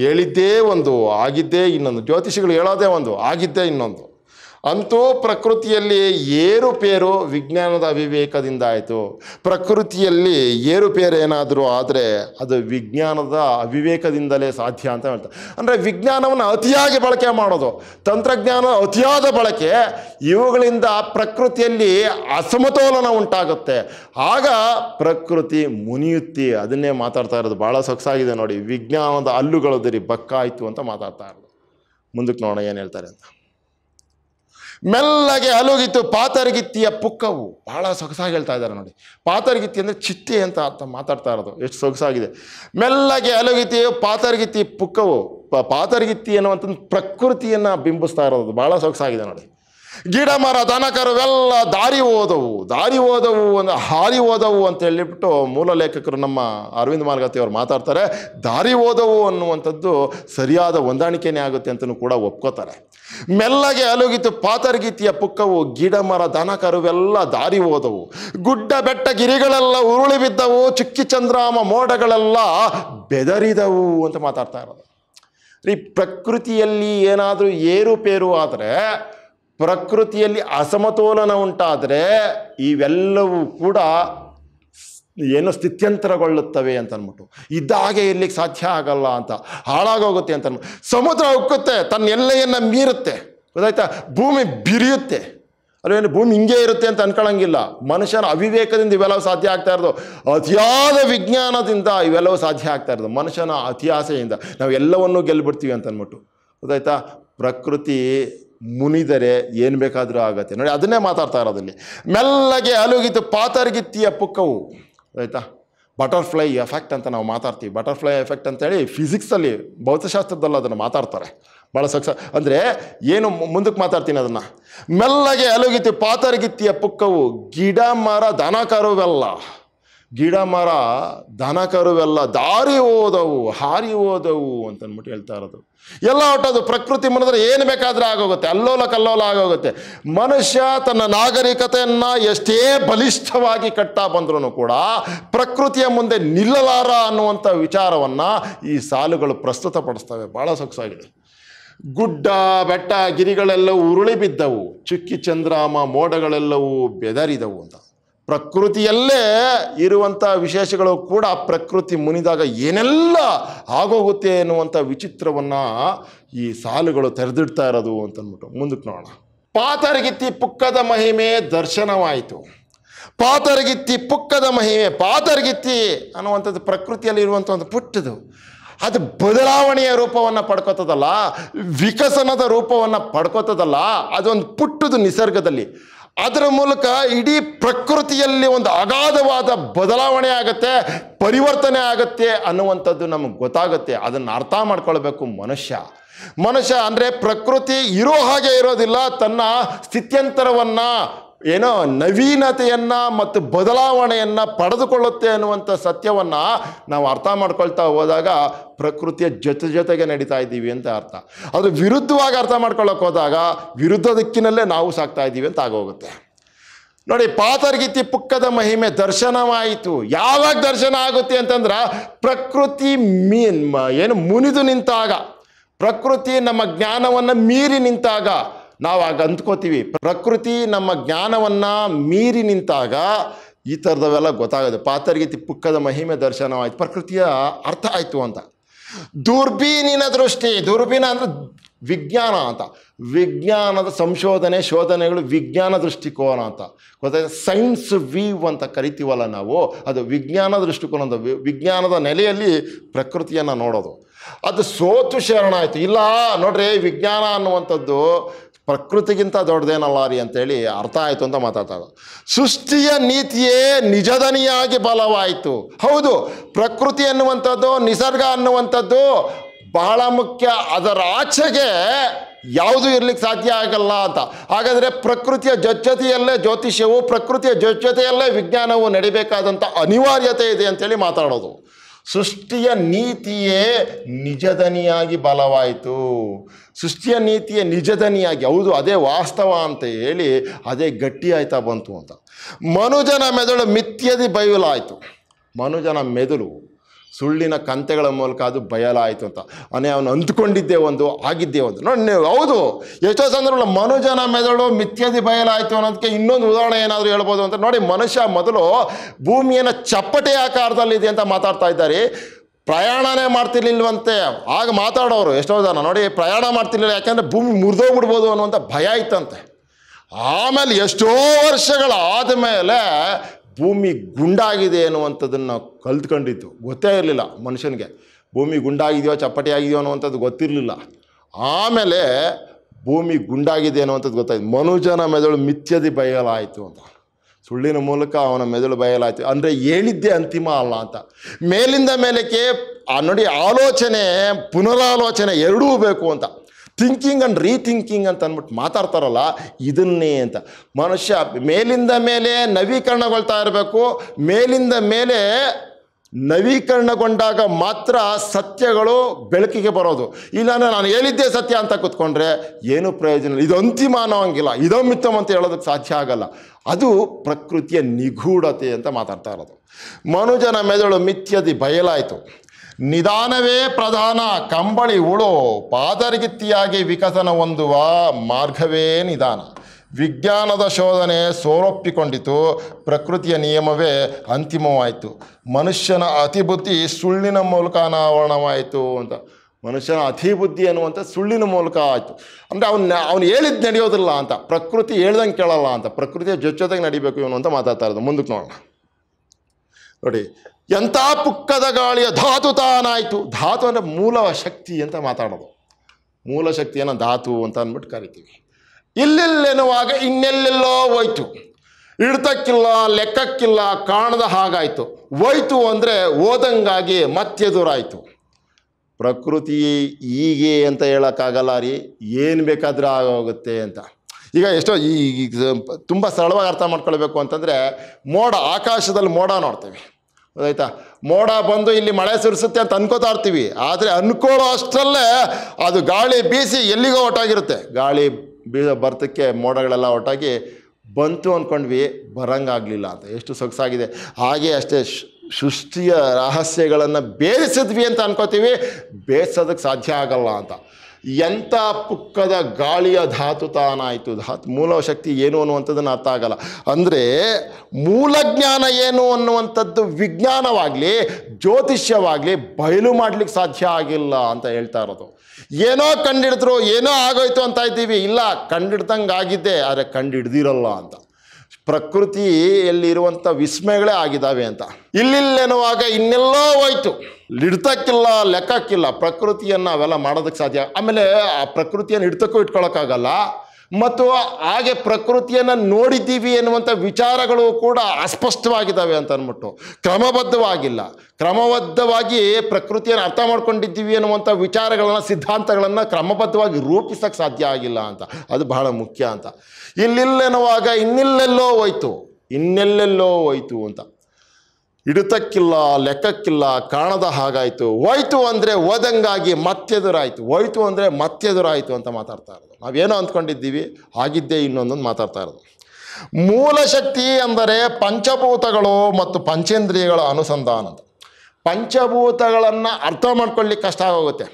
ಹೇಳಿದ್ದೇ ಒಂದು ಆಗಿದ್ದೇ ಇನ್ನೊಂದು ಜ್ಯೋತಿಷಿಗಳು ಹೇಳೋದೇ ಒಂದು ಆಗಿದ್ದೇ ಇನ್ನೊಂದು ಅಂತೂ ಪ್ರಕೃತಿಯಲ್ಲಿ ಏರುಪೇರು ವಿಜ್ಞಾನದ ಅವಿವೇಕದಿಂದ ಆಯಿತು ಪ್ರಕೃತಿಯಲ್ಲಿ ಏರುಪೇರು ಏನಾದರೂ ಆದರೆ ಅದು ವಿಜ್ಞಾನದ ಅವಿವೇಕದಿಂದಲೇ ಸಾಧ್ಯ ಅಂತ ಹೇಳ್ತಾರೆ ಅಂದರೆ ವಿಜ್ಞಾನವನ್ನು ಅತಿಯಾಗಿ ಬಳಕೆ ಮಾಡೋದು ತಂತ್ರಜ್ಞಾನ ಅತಿಯಾದ ಬಳಕೆ ಇವುಗಳಿಂದ ಪ್ರಕೃತಿಯಲ್ಲಿ ಅಸಮತೋಲನ ಉಂಟಾಗುತ್ತೆ ಆಗ ಪ್ರಕೃತಿ ಮುನಿಯುತ್ತಿ ಅದನ್ನೇ ಮಾತಾಡ್ತಾ ಇರೋದು ಭಾಳ ಸೊಗಸಾಗಿದೆ ನೋಡಿ ವಿಜ್ಞಾನದ ಅಲ್ಲುಗಳದರಿ ಬಕ್ಕಾಯಿತು ಅಂತ ಮಾತಾಡ್ತಾ ಇರೋದು ಮುಂದಕ್ಕೆ ನೋಡೋಣ ಏನು ಹೇಳ್ತಾರೆ ಅಂತ ಮೆಲ್ಲಗೆ ಅಲುಗಿತು ಪಾತರಗಿತ್ತಿಯ ಪುಕ್ಕವು ಬಹಳ ಸೊಗಸಾಗಿ ಹೇಳ್ತಾ ಇದ್ದಾರೆ ನೋಡಿ ಪಾತರಗಿತ್ತಿ ಅಂದರೆ ಚಿಟ್ಟೆ ಅಂತ ಅರ್ಥ ಮಾತಾಡ್ತಾ ಇರೋದು ಎಷ್ಟು ಸೊಗಸಾಗಿದೆ ಮೆಲ್ಲಗೆ ಅಲುಗಿತಿಯು ಪಾತರಗಿತ್ತಿ ಪುಕ್ಕವು ಪಾತರಗಿತ್ತಿ ಅನ್ನುವಂಥದ್ದು ಪ್ರಕೃತಿಯನ್ನು ಬಿಂಬಿಸ್ತಾ ಇರೋದು ಭಾಳ ಸೊಗಸಾಗಿದೆ ನೋಡಿ ಗಿಡ ಮರ ದನಕರುವೆಲ್ಲ ದಾರಿ ಓದವು ದಾರಿ ಓದವು ಅಂದರೆ ಹಾರಿ ಹೋದವು ಅಂತ ಹೇಳಿಬಿಟ್ಟು ಮೂಲ ಲೇಖಕರು ನಮ್ಮ ಅರವಿಂದ್ ಮಾರ್ಗತಿಯವರು ಮಾತಾಡ್ತಾರೆ ದಾರಿ ಓದವು ಅನ್ನುವಂಥದ್ದು ಸರಿಯಾದ ಹೊಂದಾಣಿಕೆನೇ ಆಗುತ್ತೆ ಅಂತಲೂ ಕೂಡ ಒಪ್ಕೋತಾರೆ ಮೆಲ್ಲಗೆ ಅಲುಗಿತು ಪಾತರ್ಗೀತಿಯ ಪುಕ್ಕವು ಗಿಡ ಮರ ದನ ಕರುವೆಲ್ಲ ದಾರಿ ಓದವು ಗುಡ್ಡ ಬೆಟ್ಟ ಗಿರಿಗಳೆಲ್ಲ ಉರುಳಿ ಬಿದ್ದವು ಚುಕ್ಕಿ ಚಂದ್ರಾಮ ಮೋಡಗಳೆಲ್ಲ ಬೆದರಿದವು ಅಂತ ಮಾತಾಡ್ತಾ ಇರೋದು ರೀ ಪ್ರಕೃತಿಯಲ್ಲಿ ಏನಾದರೂ ಏರುಪೇರು ಆದರೆ ಪ್ರಕೃತಿಯಲ್ಲಿ ಅಸಮತೋಲನ ಉಂಟಾದರೆ ಇವೆಲ್ಲವೂ ಕೂಡ ಏನು ಸ್ಥಿತ್ಯಂತರಗೊಳ್ಳುತ್ತವೆ ಅಂತ ಇದ್ದ ಹಾಗೆ ಇರ್ಲಿಕ್ಕೆ ಸಾಧ್ಯ ಆಗಲ್ಲ ಅಂತ ಹಾಳಾಗೋಗುತ್ತೆ ಅಂತ ಸಮುದ್ರ ಉಕ್ಕುತ್ತೆ ತನ್ನ ಎಲ್ಲೆಯನ್ನು ಮೀರುತ್ತೆ ಗೊತ್ತಾಯ್ತಾ ಭೂಮಿ ಬಿರಿಯುತ್ತೆ ಅದೇನು ಭೂಮಿ ಹಿಂಗೆ ಇರುತ್ತೆ ಅಂತ ಅನ್ಕೊಳ್ಳಂಗಿಲ್ಲ ಮನುಷ್ಯನ ಅವಿವೇಕದಿಂದ ಇವೆಲ್ಲವೂ ಸಾಧ್ಯ ಆಗ್ತಾ ಇರೋದು ಅತಿಯಾದ ವಿಜ್ಞಾನದಿಂದ ಇವೆಲ್ಲವೂ ಸಾಧ್ಯ ಆಗ್ತಾ ಇರೋದು ಮನುಷ್ಯನ ಅತಿಯಾಸೆಯಿಂದ ನಾವು ಎಲ್ಲವನ್ನೂ ಗೆಲ್ಬಿಡ್ತೀವಿ ಅಂತ ಅಂದ್ಬಿಟ್ಟು ಗೊತ್ತಾಯ್ತಾ ಪ್ರಕೃತಿ ಮುನಿದರೆ ಏನು ಬೇಕಾದರೂ ಆಗತ್ತೆ ನೋಡಿ ಅದನ್ನೇ ಮಾತಾಡ್ತಾ ಇರೋದಲ್ಲಿ ಮೆಲ್ಲಗೆ ಅಲುಗಿತು ಪಾತರ್ಗಿತ್ತಿಯ ಪುಕ್ಕವು ಆಯಿತಾ ಬಟರ್ಫ್ಲೈ ಎಫೆಕ್ಟ್ ಅಂತ ನಾವು ಮಾತಾಡ್ತೀವಿ ಬಟರ್ಫ್ಲೈ ಎಫೆಕ್ಟ್ ಅಂತೇಳಿ ಫಿಸಿಕ್ಸಲ್ಲಿ ಭೌತಶಾಸ್ತ್ರದಲ್ಲಿ ಅದನ್ನು ಮಾತಾಡ್ತಾರೆ ಭಾಳ ಸಕ್ಸ ಅಂದರೆ ಏನು ಮುಂದಕ್ಕೆ ಮಾತಾಡ್ತೀನಿ ಅದನ್ನು ಮೆಲ್ಲಗೆ ಅಲುಗಿತು ಪಾತರ್ಗಿತ್ತಿಯ ಪುಕ್ಕವು ಗಿಡ ಮರ ದನ ಗಿಡ ಮರ ದನ ಕರುವೆಲ್ಲ ದಾರಿ ಹೋದವು ಹಾರಿ ಹೋದವು ಅಂತಂದ್ಬಿಟ್ಟು ಹೇಳ್ತಾ ಇರೋದು ಎಲ್ಲ ಹೊಟ್ಟೋದು ಪ್ರಕೃತಿ ಮನದ್ರೆ ಏನು ಬೇಕಾದರೆ ಆಗೋಗುತ್ತೆ ಅಲ್ಲೋಲ ಕಲ್ಲೋಲ ಆಗೋಗುತ್ತೆ ಮನುಷ್ಯ ತನ್ನ ನಾಗರಿಕತೆಯನ್ನು ಎಷ್ಟೇ ಬಲಿಷ್ಠವಾಗಿ ಕಟ್ತಾ ಬಂದ್ರೂ ಕೂಡ ಪ್ರಕೃತಿಯ ಮುಂದೆ ನಿಲ್ಲಲಾರ ಅನ್ನುವಂಥ ವಿಚಾರವನ್ನು ಈ ಸಾಲುಗಳು ಪಡಿಸ್ತವೆ ಭಾಳ ಸೊಗಸಾಗಿದೆ ಗುಡ್ಡ ಬೆಟ್ಟ ಗಿರಿಗಳೆಲ್ಲವೂ ಉರುಳಿ ಬಿದ್ದವು ಚುಕ್ಕಿ ಚಂದ್ರಾಮ ಮೋಡಗಳೆಲ್ಲವೂ ಬೆದರಿದವು ಅಂತ ಪ್ರಕೃತಿಯಲ್ಲೇ ಇರುವಂಥ ವಿಶೇಷಗಳು ಕೂಡ ಪ್ರಕೃತಿ ಮುನಿದಾಗ ಏನೆಲ್ಲ ಆಗೋಗುತ್ತೆ ಎನ್ನುವಂಥ ವಿಚಿತ್ರವನ್ನು ಈ ಸಾಲುಗಳು ತೆರೆದಿಡ್ತಾ ಇರೋದು ಅಂತಂದ್ಬಿಟ್ಟು ಮುಂದಕ್ಕೆ ನೋಡೋಣ ಪಾತರಗಿತ್ತಿ ಪುಕ್ಕದ ಮಹಿಮೆ ದರ್ಶನವಾಯಿತು ಪಾತರಗಿತ್ತಿ ಪುಕ್ಕದ ಮಹಿಮೆ ಪಾತರಗಿತ್ತಿ ಅನ್ನುವಂಥದ್ದು ಪ್ರಕೃತಿಯಲ್ಲಿ ಇರುವಂಥ ಒಂದು ಪುಟ್ಟದು ಅದು ಬದಲಾವಣೆಯ ರೂಪವನ್ನು ಪಡ್ಕೋತದಲ್ಲ ವಿಕಸನದ ರೂಪವನ್ನು ಪಡ್ಕೋತದಲ್ಲ ಅದೊಂದು ಪುಟ್ಟದು ನಿಸರ್ಗದಲ್ಲಿ ಅದರ ಮೂಲಕ ಇಡೀ ಪ್ರಕೃತಿಯಲ್ಲಿ ಒಂದು ಅಗಾಧವಾದ ಬದಲಾವಣೆ ಆಗುತ್ತೆ ಪರಿವರ್ತನೆ ಆಗುತ್ತೆ ಅನ್ನುವಂಥದ್ದು ನಮಗೆ ಗೊತ್ತಾಗುತ್ತೆ ಅದನ್ನು ಅರ್ಥ ಮಾಡ್ಕೊಳ್ಬೇಕು ಮನುಷ್ಯ ಮನುಷ್ಯ ಅಂದರೆ ಪ್ರಕೃತಿ ಇರೋ ಹಾಗೆ ಇರೋದಿಲ್ಲ ತನ್ನ ಸ್ಥಿತ್ಯಂತರವನ್ನು ಏನೋ ನವೀನತೆಯನ್ನು ಮತ್ತು ಬದಲಾವಣೆಯನ್ನು ಪಡೆದುಕೊಳ್ಳುತ್ತೆ ಅನ್ನುವಂಥ ಸತ್ಯವನ್ನು ನಾವು ಅರ್ಥ ಮಾಡ್ಕೊಳ್ತಾ ಹೋದಾಗ ಪ್ರಕೃತಿಯ ಜೊತೆ ಜೊತೆಗೆ ನಡೀತಾ ಇದ್ದೀವಿ ಅಂತ ಅರ್ಥ ಅದು ವಿರುದ್ಧವಾಗಿ ಅರ್ಥ ಮಾಡ್ಕೊಳ್ಳೋಕೆ ಹೋದಾಗ ವಿರುದ್ಧ ದಿಕ್ಕಿನಲ್ಲೇ ನಾವು ಸಾಕ್ತಾ ಇದ್ದೀವಿ ಅಂತ ಆಗೋಗುತ್ತೆ ನೋಡಿ ಪಾತರ್ಗಿತಿ ಪುಕ್ಕದ ಮಹಿಮೆ ದರ್ಶನವಾಯಿತು ಯಾವಾಗ ದರ್ಶನ ಆಗುತ್ತೆ ಅಂತಂದ್ರೆ ಪ್ರಕೃತಿ ಮೀನ್ ಏನು ಮುನಿದು ನಿಂತಾಗ ಪ್ರಕೃತಿ ನಮ್ಮ ಜ್ಞಾನವನ್ನು ಮೀರಿ ನಿಂತಾಗ ನಾವು ಆಗ ಅಂದ್ಕೋತೀವಿ ಪ್ರಕೃತಿ ನಮ್ಮ ಜ್ಞಾನವನ್ನು ಮೀರಿ ನಿಂತಾಗ ಈ ಥರದವೆಲ್ಲ ಗೊತ್ತಾಗೋದು ಪಾತರಿಗೆ ಪುಕ್ಕದ ಮಹಿಮೆ ದರ್ಶನವಾಯಿತು ಪ್ರಕೃತಿಯ ಅರ್ಥ ಆಯಿತು ಅಂತ ದುರ್ಬೀನಿನ ದೃಷ್ಟಿ ದುರ್ಬೀನ ಅಂದರೆ ವಿಜ್ಞಾನ ಅಂತ ವಿಜ್ಞಾನದ ಸಂಶೋಧನೆ ಶೋಧನೆಗಳು ವಿಜ್ಞಾನ ದೃಷ್ಟಿಕೋನ ಅಂತ ಗೊತ್ತಾಯ್ತು ಸೈನ್ಸ್ ವೀವ್ ಅಂತ ಕರಿತೀವಲ್ಲ ನಾವು ಅದು ವಿಜ್ಞಾನ ದೃಷ್ಟಿಕೋನದ ವಿಜ್ಞಾನದ ನೆಲೆಯಲ್ಲಿ ಪ್ರಕೃತಿಯನ್ನು ನೋಡೋದು ಅದು ಸೋತು ಶರಣ ಆಯಿತು ಇಲ್ಲ ನೋಡ್ರಿ ವಿಜ್ಞಾನ ಅನ್ನುವಂಥದ್ದು ಪ್ರಕೃತಿಗಿಂತ ದೊಡ್ಡದೇನಲ್ಲ ರೀ ಅಂತೇಳಿ ಅರ್ಥ ಆಯಿತು ಅಂತ ಮಾತಾಡ್ತಾರೆ ಸೃಷ್ಟಿಯ ನೀತಿಯೇ ನಿಜದನಿಯಾಗಿ ಬಲವಾಯಿತು ಹೌದು ಪ್ರಕೃತಿ ಅನ್ನುವಂಥದ್ದು ನಿಸರ್ಗ ಅನ್ನುವಂಥದ್ದು ಬಹಳ ಮುಖ್ಯ ಅದರ ಆಚೆಗೆ ಯಾವುದು ಇರ್ಲಿಕ್ಕೆ ಸಾಧ್ಯ ಆಗಲ್ಲ ಅಂತ ಹಾಗಾದರೆ ಪ್ರಕೃತಿಯ ಜೊತೆಯಲ್ಲೇ ಜ್ಯೋತಿಷ್ಯವು ಪ್ರಕೃತಿಯ ಜೊತೆಯಲ್ಲೇ ವಿಜ್ಞಾನವು ನಡಿಬೇಕಾದಂಥ ಅನಿವಾರ್ಯತೆ ಇದೆ ಅಂತೇಳಿ ಮಾತಾಡೋದು ಸೃಷ್ಟಿಯ ನೀತಿಯೇ ನಿಜದನಿಯಾಗಿ ಬಲವಾಯಿತು ಸೃಷ್ಟಿಯ ನೀತಿಯೇ ನಿಜದನಿಯಾಗಿ ಹೌದು ಅದೇ ವಾಸ್ತವ ಅಂತ ಹೇಳಿ ಅದೇ ಗಟ್ಟಿ ಬಂತು ಅಂತ ಮನುಜನ ಮೆದುಳು ಮಿಥ್ಯದಿ ಬಯಲಾಯಿತು ಮನುಜನ ಮೆದುಳು ಸುಳ್ಳಿನ ಕಂತೆಗಳ ಮೂಲಕ ಅದು ಬಯಲಾಯಿತು ಅಂತ ಅನೇ ಅವನು ಅಂದ್ಕೊಂಡಿದ್ದೇ ಒಂದು ಆಗಿದ್ದೇ ಒಂದು ನೋಡಿ ನೀವು ಹೌದು ಎಷ್ಟೋ ಸಂದರ್ಭ ಮನುಜನ ಮೆದುಳು ಮಿಥ್ಯದಿ ಬಯಲಾಯಿತು ಅನ್ನೋದಕ್ಕೆ ಇನ್ನೊಂದು ಉದಾಹರಣೆ ಏನಾದರೂ ಹೇಳ್ಬೋದು ಅಂತ ನೋಡಿ ಮನುಷ್ಯ ಮೊದಲು ಭೂಮಿಯನ್ನು ಚಪ್ಪಟೆ ಆಕಾರದಲ್ಲಿದೆ ಅಂತ ಮಾತಾಡ್ತಾ ಇದ್ದಾರೆ ಪ್ರಯಾಣನೇ ಮಾಡ್ತಿರ್ಲಿಲ್ವಂತೆ ಆಗ ಮಾತಾಡೋರು ಎಷ್ಟೋ ಜನ ನೋಡಿ ಪ್ರಯಾಣ ಮಾಡ್ತಿರ್ಲಿಲ್ಲ ಯಾಕೆಂದರೆ ಭೂಮಿ ಮುರಿದೋಗ್ಬಿಡ್ಬೋದು ಅನ್ನುವಂಥ ಭಯ ಇತ್ತಂತೆ ಆಮೇಲೆ ಎಷ್ಟೋ ವರ್ಷಗಳಾದ ಮೇಲೆ ಭೂಮಿ ಗುಂಡಾಗಿದೆ ಅನ್ನುವಂಥದ್ದನ್ನು ನಾವು ಕಲ್ತ್ಕೊಂಡಿತ್ತು ಗೊತ್ತೇ ಇರಲಿಲ್ಲ ಮನುಷ್ಯನಿಗೆ ಭೂಮಿ ಗುಂಡಾಗಿದೆಯೋ ಚಪ್ಪಟೆ ಆಗಿದೆಯೋ ಅನ್ನುವಂಥದ್ದು ಗೊತ್ತಿರಲಿಲ್ಲ ಆಮೇಲೆ ಭೂಮಿ ಗುಂಡಾಗಿದೆ ಅನ್ನುವಂಥದ್ದು ಗೊತ್ತಾಯಿತು ಮನುಜನ ಮೆದುಳು ಮಿಥ್ಯದಿ ಬಯಲಾಯಿತು ಅಂತ ಸುಳ್ಳಿನ ಮೂಲಕ ಅವನ ಮೆದುಳು ಬಯಲಾಯಿತು ಅಂದರೆ ಹೇಳಿದ್ದೆ ಅಂತಿಮ ಅಲ್ಲ ಅಂತ ಮೇಲಿಂದ ಮೇಲಕ್ಕೆ ಆ ನೋಡಿ ಆಲೋಚನೆ ಪುನರಾಲೋಚನೆ ಎರಡೂ ಬೇಕು ಅಂತ ಥಿಂಕಿಂಗ್ ಆ್ಯಂಡ್ ರೀಥಿಂಕಿಂಗ್ ಅಂತ ಅಂದ್ಬಿಟ್ಟು ಮಾತಾಡ್ತಾರಲ್ಲ ಇದನ್ನೇ ಅಂತ ಮನುಷ್ಯ ಮೇಲಿಂದ ಮೇಲೆ ನವೀಕರಣಗೊಳ್ತಾ ಇರಬೇಕು ಮೇಲಿಂದ ಮೇಲೆ ನವೀಕರಣಗೊಂಡಾಗ ಮಾತ್ರ ಸತ್ಯಗಳು ಬೆಳಕಿಗೆ ಬರೋದು ಇಲ್ಲಾಂದರೆ ನಾನು ಹೇಳಿದ್ದೆ ಸತ್ಯ ಅಂತ ಕೂತ್ಕೊಂಡ್ರೆ ಏನು ಪ್ರಯೋಜನ ಇದು ಅಂತಿಮ ಅನ್ನೋಂಗಿಲ್ಲ ಇದೋ ಮಿತ್ತಮ್ ಅಂತ ಹೇಳೋದಕ್ಕೆ ಸಾಧ್ಯ ಆಗಲ್ಲ ಅದು ಪ್ರಕೃತಿಯ ನಿಗೂಢತೆ ಅಂತ ಮಾತಾಡ್ತಾ ಇರೋದು ಮನುಜನ ಮೆದುಳು ಮಿಥ್ಯದಿ ಬಯಲಾಯಿತು ನಿಧಾನವೇ ಪ್ರಧಾನ ಕಂಬಳಿ ಉಳು ಪಾದರಿಗಿತ್ತಿಯಾಗಿ ವಿಕಸನ ಹೊಂದುವ ಮಾರ್ಗವೇ ನಿಧಾನ ವಿಜ್ಞಾನದ ಶೋಧನೆ ಸೋರೊಪ್ಪಿಕೊಂಡಿತು ಪ್ರಕೃತಿಯ ನಿಯಮವೇ ಅಂತಿಮವಾಯಿತು ಮನುಷ್ಯನ ಅತಿಬುದ್ಧಿ ಸುಳ್ಳಿನ ಮೂಲಕ ಅನಾವರಣವಾಯಿತು ಅಂತ ಮನುಷ್ಯನ ಅತಿಬುದ್ಧಿ ಅನ್ನುವಂಥ ಸುಳ್ಳಿನ ಮೂಲಕ ಆಯಿತು ಅಂದರೆ ಅವ್ನ ಅವ್ನು ಹೇಳಿದ್ದು ನಡೆಯೋದಿಲ್ಲ ಅಂತ ಪ್ರಕೃತಿ ಹೇಳ್ದಂಗೆ ಕೇಳಲ್ಲ ಅಂತ ಪ್ರಕೃತಿಯ ಜೊತೆ ಜೊತೆಗೆ ನಡಿಬೇಕು ಇವನು ಅಂತ ಮಾತಾಡ್ತಾ ಇರೋದು ಮುಂದಕ್ಕೆ ನೋಡೋಣ ನೋಡಿ ಎಂಥ ಪುಕ್ಕದ ಗಾಳಿಯ ಧಾತು ತಾನಾಯಿತು ಧಾತು ಅಂದರೆ ಮೂಲ ಶಕ್ತಿ ಅಂತ ಮಾತಾಡೋದು ಮೂಲ ಶಕ್ತಿಯನ್ನು ಧಾತು ಅಂತ ಅಂದ್ಬಿಟ್ಟು ಕರಿತೀವಿ ಇಲ್ಲಿಲ್ಲೆನ್ನುವಾಗ ಇನ್ನೆಲ್ಲೆಲ್ಲೋ ಹೋಯ್ತು ಇಡ್ತಕ್ಕಿಲ್ಲ ಲೆಕ್ಕಕ್ಕಿಲ್ಲ ಕಾಣದ ಹಾಗಾಯಿತು ಹೋಯ್ತು ಅಂದರೆ ಓದಂಗಾಗಿ ಮತ್ತೆದುರಾಯಿತು ಪ್ರಕೃತಿ ಹೀಗೆ ಅಂತ ಹೇಳೋಕ್ಕಾಗಲ್ಲ ರೀ ಏನು ಬೇಕಾದರೂ ಆಗೋಗುತ್ತೆ ಅಂತ ಈಗ ಎಷ್ಟೋ ಈ ತುಂಬ ಸರಳವಾಗಿ ಅರ್ಥ ಮಾಡ್ಕೊಳ್ಬೇಕು ಅಂತಂದರೆ ಮೋಡ ಆಕಾಶದಲ್ಲಿ ಮೋಡ ನೋಡ್ತೇವೆ ಆಯ್ತಾ ಮೋಡ ಬಂದು ಇಲ್ಲಿ ಮಳೆ ಸುರಿಸುತ್ತೆ ಅಂತ ಅನ್ಕೋತಾ ಇರ್ತೀವಿ ಆದರೆ ಅನ್ಕೊಳ್ಳೋ ಅಷ್ಟರಲ್ಲೇ ಅದು ಗಾಳಿ ಬೀಸಿ ಎಲ್ಲಿಗೋ ಒಟ್ಟಾಗಿರುತ್ತೆ ಗಾಳಿ ಬೀಸೋ ಬರ್ತಕ್ಕೆ ಮೋಡಗಳೆಲ್ಲ ಒಟ್ಟಾಗಿ ಬಂತು ಅಂದ್ಕೊಂಡ್ವಿ ಬರಂಗಾಗಲಿಲ್ಲ ಅಂತ ಎಷ್ಟು ಸೊಗಸಾಗಿದೆ ಹಾಗೆ ಅಷ್ಟೇ ಸೃಷ್ಟಿಯ ರಹಸ್ಯಗಳನ್ನು ಬೇಯಿಸಿದ್ವಿ ಅಂತ ಅನ್ಕೋತೀವಿ ಬೇಯಿಸೋದಕ್ಕೆ ಸಾಧ್ಯ ಆಗಲ್ಲ ಅಂತ ಎಂಥ ಪುಕ್ಕದ ಗಾಳಿಯ ಧಾತು ತಾನಾಯಿತು ಧಾತು ಮೂಲ ಶಕ್ತಿ ಏನು ಅನ್ನುವಂಥದ್ದನ್ನು ಅರ್ಥ ಆಗಲ್ಲ ಅಂದರೆ ಜ್ಞಾನ ಏನು ಅನ್ನುವಂಥದ್ದು ವಿಜ್ಞಾನವಾಗಲಿ ಜ್ಯೋತಿಷ್ಯವಾಗಲಿ ಬಯಲು ಮಾಡಲಿಕ್ಕೆ ಸಾಧ್ಯ ಆಗಿಲ್ಲ ಅಂತ ಹೇಳ್ತಾ ಇರೋದು ಏನೋ ಕಂಡಿಡಿದ್ರು ಏನೋ ಆಗೋಯ್ತು ಅಂತ ಇದ್ದೀವಿ ಇಲ್ಲ ಕಂಡಿಡ್ದಂಗೆ ಆಗಿದ್ದೆ ಆದರೆ ಕಂಡಿಡ್ದಿರಲ್ಲ ಅಂತ ಪ್ರಕೃತಿಯಲ್ಲಿರುವಂಥ ವಿಸ್ಮಯಗಳೇ ಆಗಿದ್ದಾವೆ ಅಂತ ಇಲ್ಲಿಲ್ಲೆನ್ನುವಾಗ ಇನ್ನೆಲ್ಲೋ ಹೋಯ್ತು ಹಿಡ್ತಕ್ಕಿಲ್ಲ ಲೆಕ್ಕಕ್ಕಿಲ್ಲ ಪ್ರಕೃತಿಯನ್ನು ಅವೆಲ್ಲ ಮಾಡೋದಕ್ಕೆ ಸಾಧ್ಯ ಆಮೇಲೆ ಆ ಪ್ರಕೃತಿಯನ್ನು ಹಿಡ್ತಕ್ಕೂ ಇಟ್ಕೊಳೋಕ್ಕಾಗಲ್ಲ ಮತ್ತು ಹಾಗೆ ಪ್ರಕೃತಿಯನ್ನು ನೋಡಿದ್ದೀವಿ ಎನ್ನುವಂಥ ವಿಚಾರಗಳು ಕೂಡ ಅಸ್ಪಷ್ಟವಾಗಿದ್ದಾವೆ ಅಂತ ಅಂದ್ಬಿಟ್ಟು ಕ್ರಮಬದ್ಧವಾಗಿಲ್ಲ ಕ್ರಮಬದ್ಧವಾಗಿ ಪ್ರಕೃತಿಯನ್ನು ಅರ್ಥ ಮಾಡ್ಕೊಂಡಿದ್ದೀವಿ ಅನ್ನುವಂಥ ವಿಚಾರಗಳನ್ನು ಸಿದ್ಧಾಂತಗಳನ್ನು ಕ್ರಮಬದ್ಧವಾಗಿ ರೂಪಿಸೋಕ್ಕೆ ಸಾಧ್ಯ ಆಗಿಲ್ಲ ಅಂತ ಅದು ಬಹಳ ಮುಖ್ಯ ಅಂತ ಇಲ್ಲಿಲ್ಲೆನ್ನುವಾಗ ಇನ್ನಿಲ್ಲೆಲ್ಲೋ ಹೋಯ್ತು ಇನ್ನೆಲ್ಲೆಲ್ಲೋ ಹೋಯ್ತು ಅಂತ ಹಿಡಿತಕ್ಕಿಲ್ಲ ಲೆಕ್ಕಕ್ಕಿಲ್ಲ ಕಾಣದ ಹಾಗಾಯಿತು ಹೋಯ್ತು ಅಂದರೆ ಓದಂಗಾಗಿ ಮತ್ತೆದುರಾಯಿತು ಹೋಯ್ತು ಅಂದರೆ ಮತ್ತೆದುರಾಯಿತು ಅಂತ ಮಾತಾಡ್ತಾ ಇರೋದು ನಾವೇನೋ ಅಂದ್ಕೊಂಡಿದ್ದೀವಿ ಆಗಿದ್ದೇ ಇನ್ನೊಂದೊಂದು ಮಾತಾಡ್ತಾ ಇರೋದು ಮೂಲಶಕ್ತಿ ಅಂದರೆ ಪಂಚಭೂತಗಳು ಮತ್ತು ಪಂಚೇಂದ್ರಿಯಗಳ ಅನುಸಂಧಾನ ಪಂಚಭೂತಗಳನ್ನು ಅರ್ಥ ಮಾಡ್ಕೊಳ್ಳಿಕ್ಕೆ ಕಷ್ಟ ಆಗೋಗುತ್ತೆ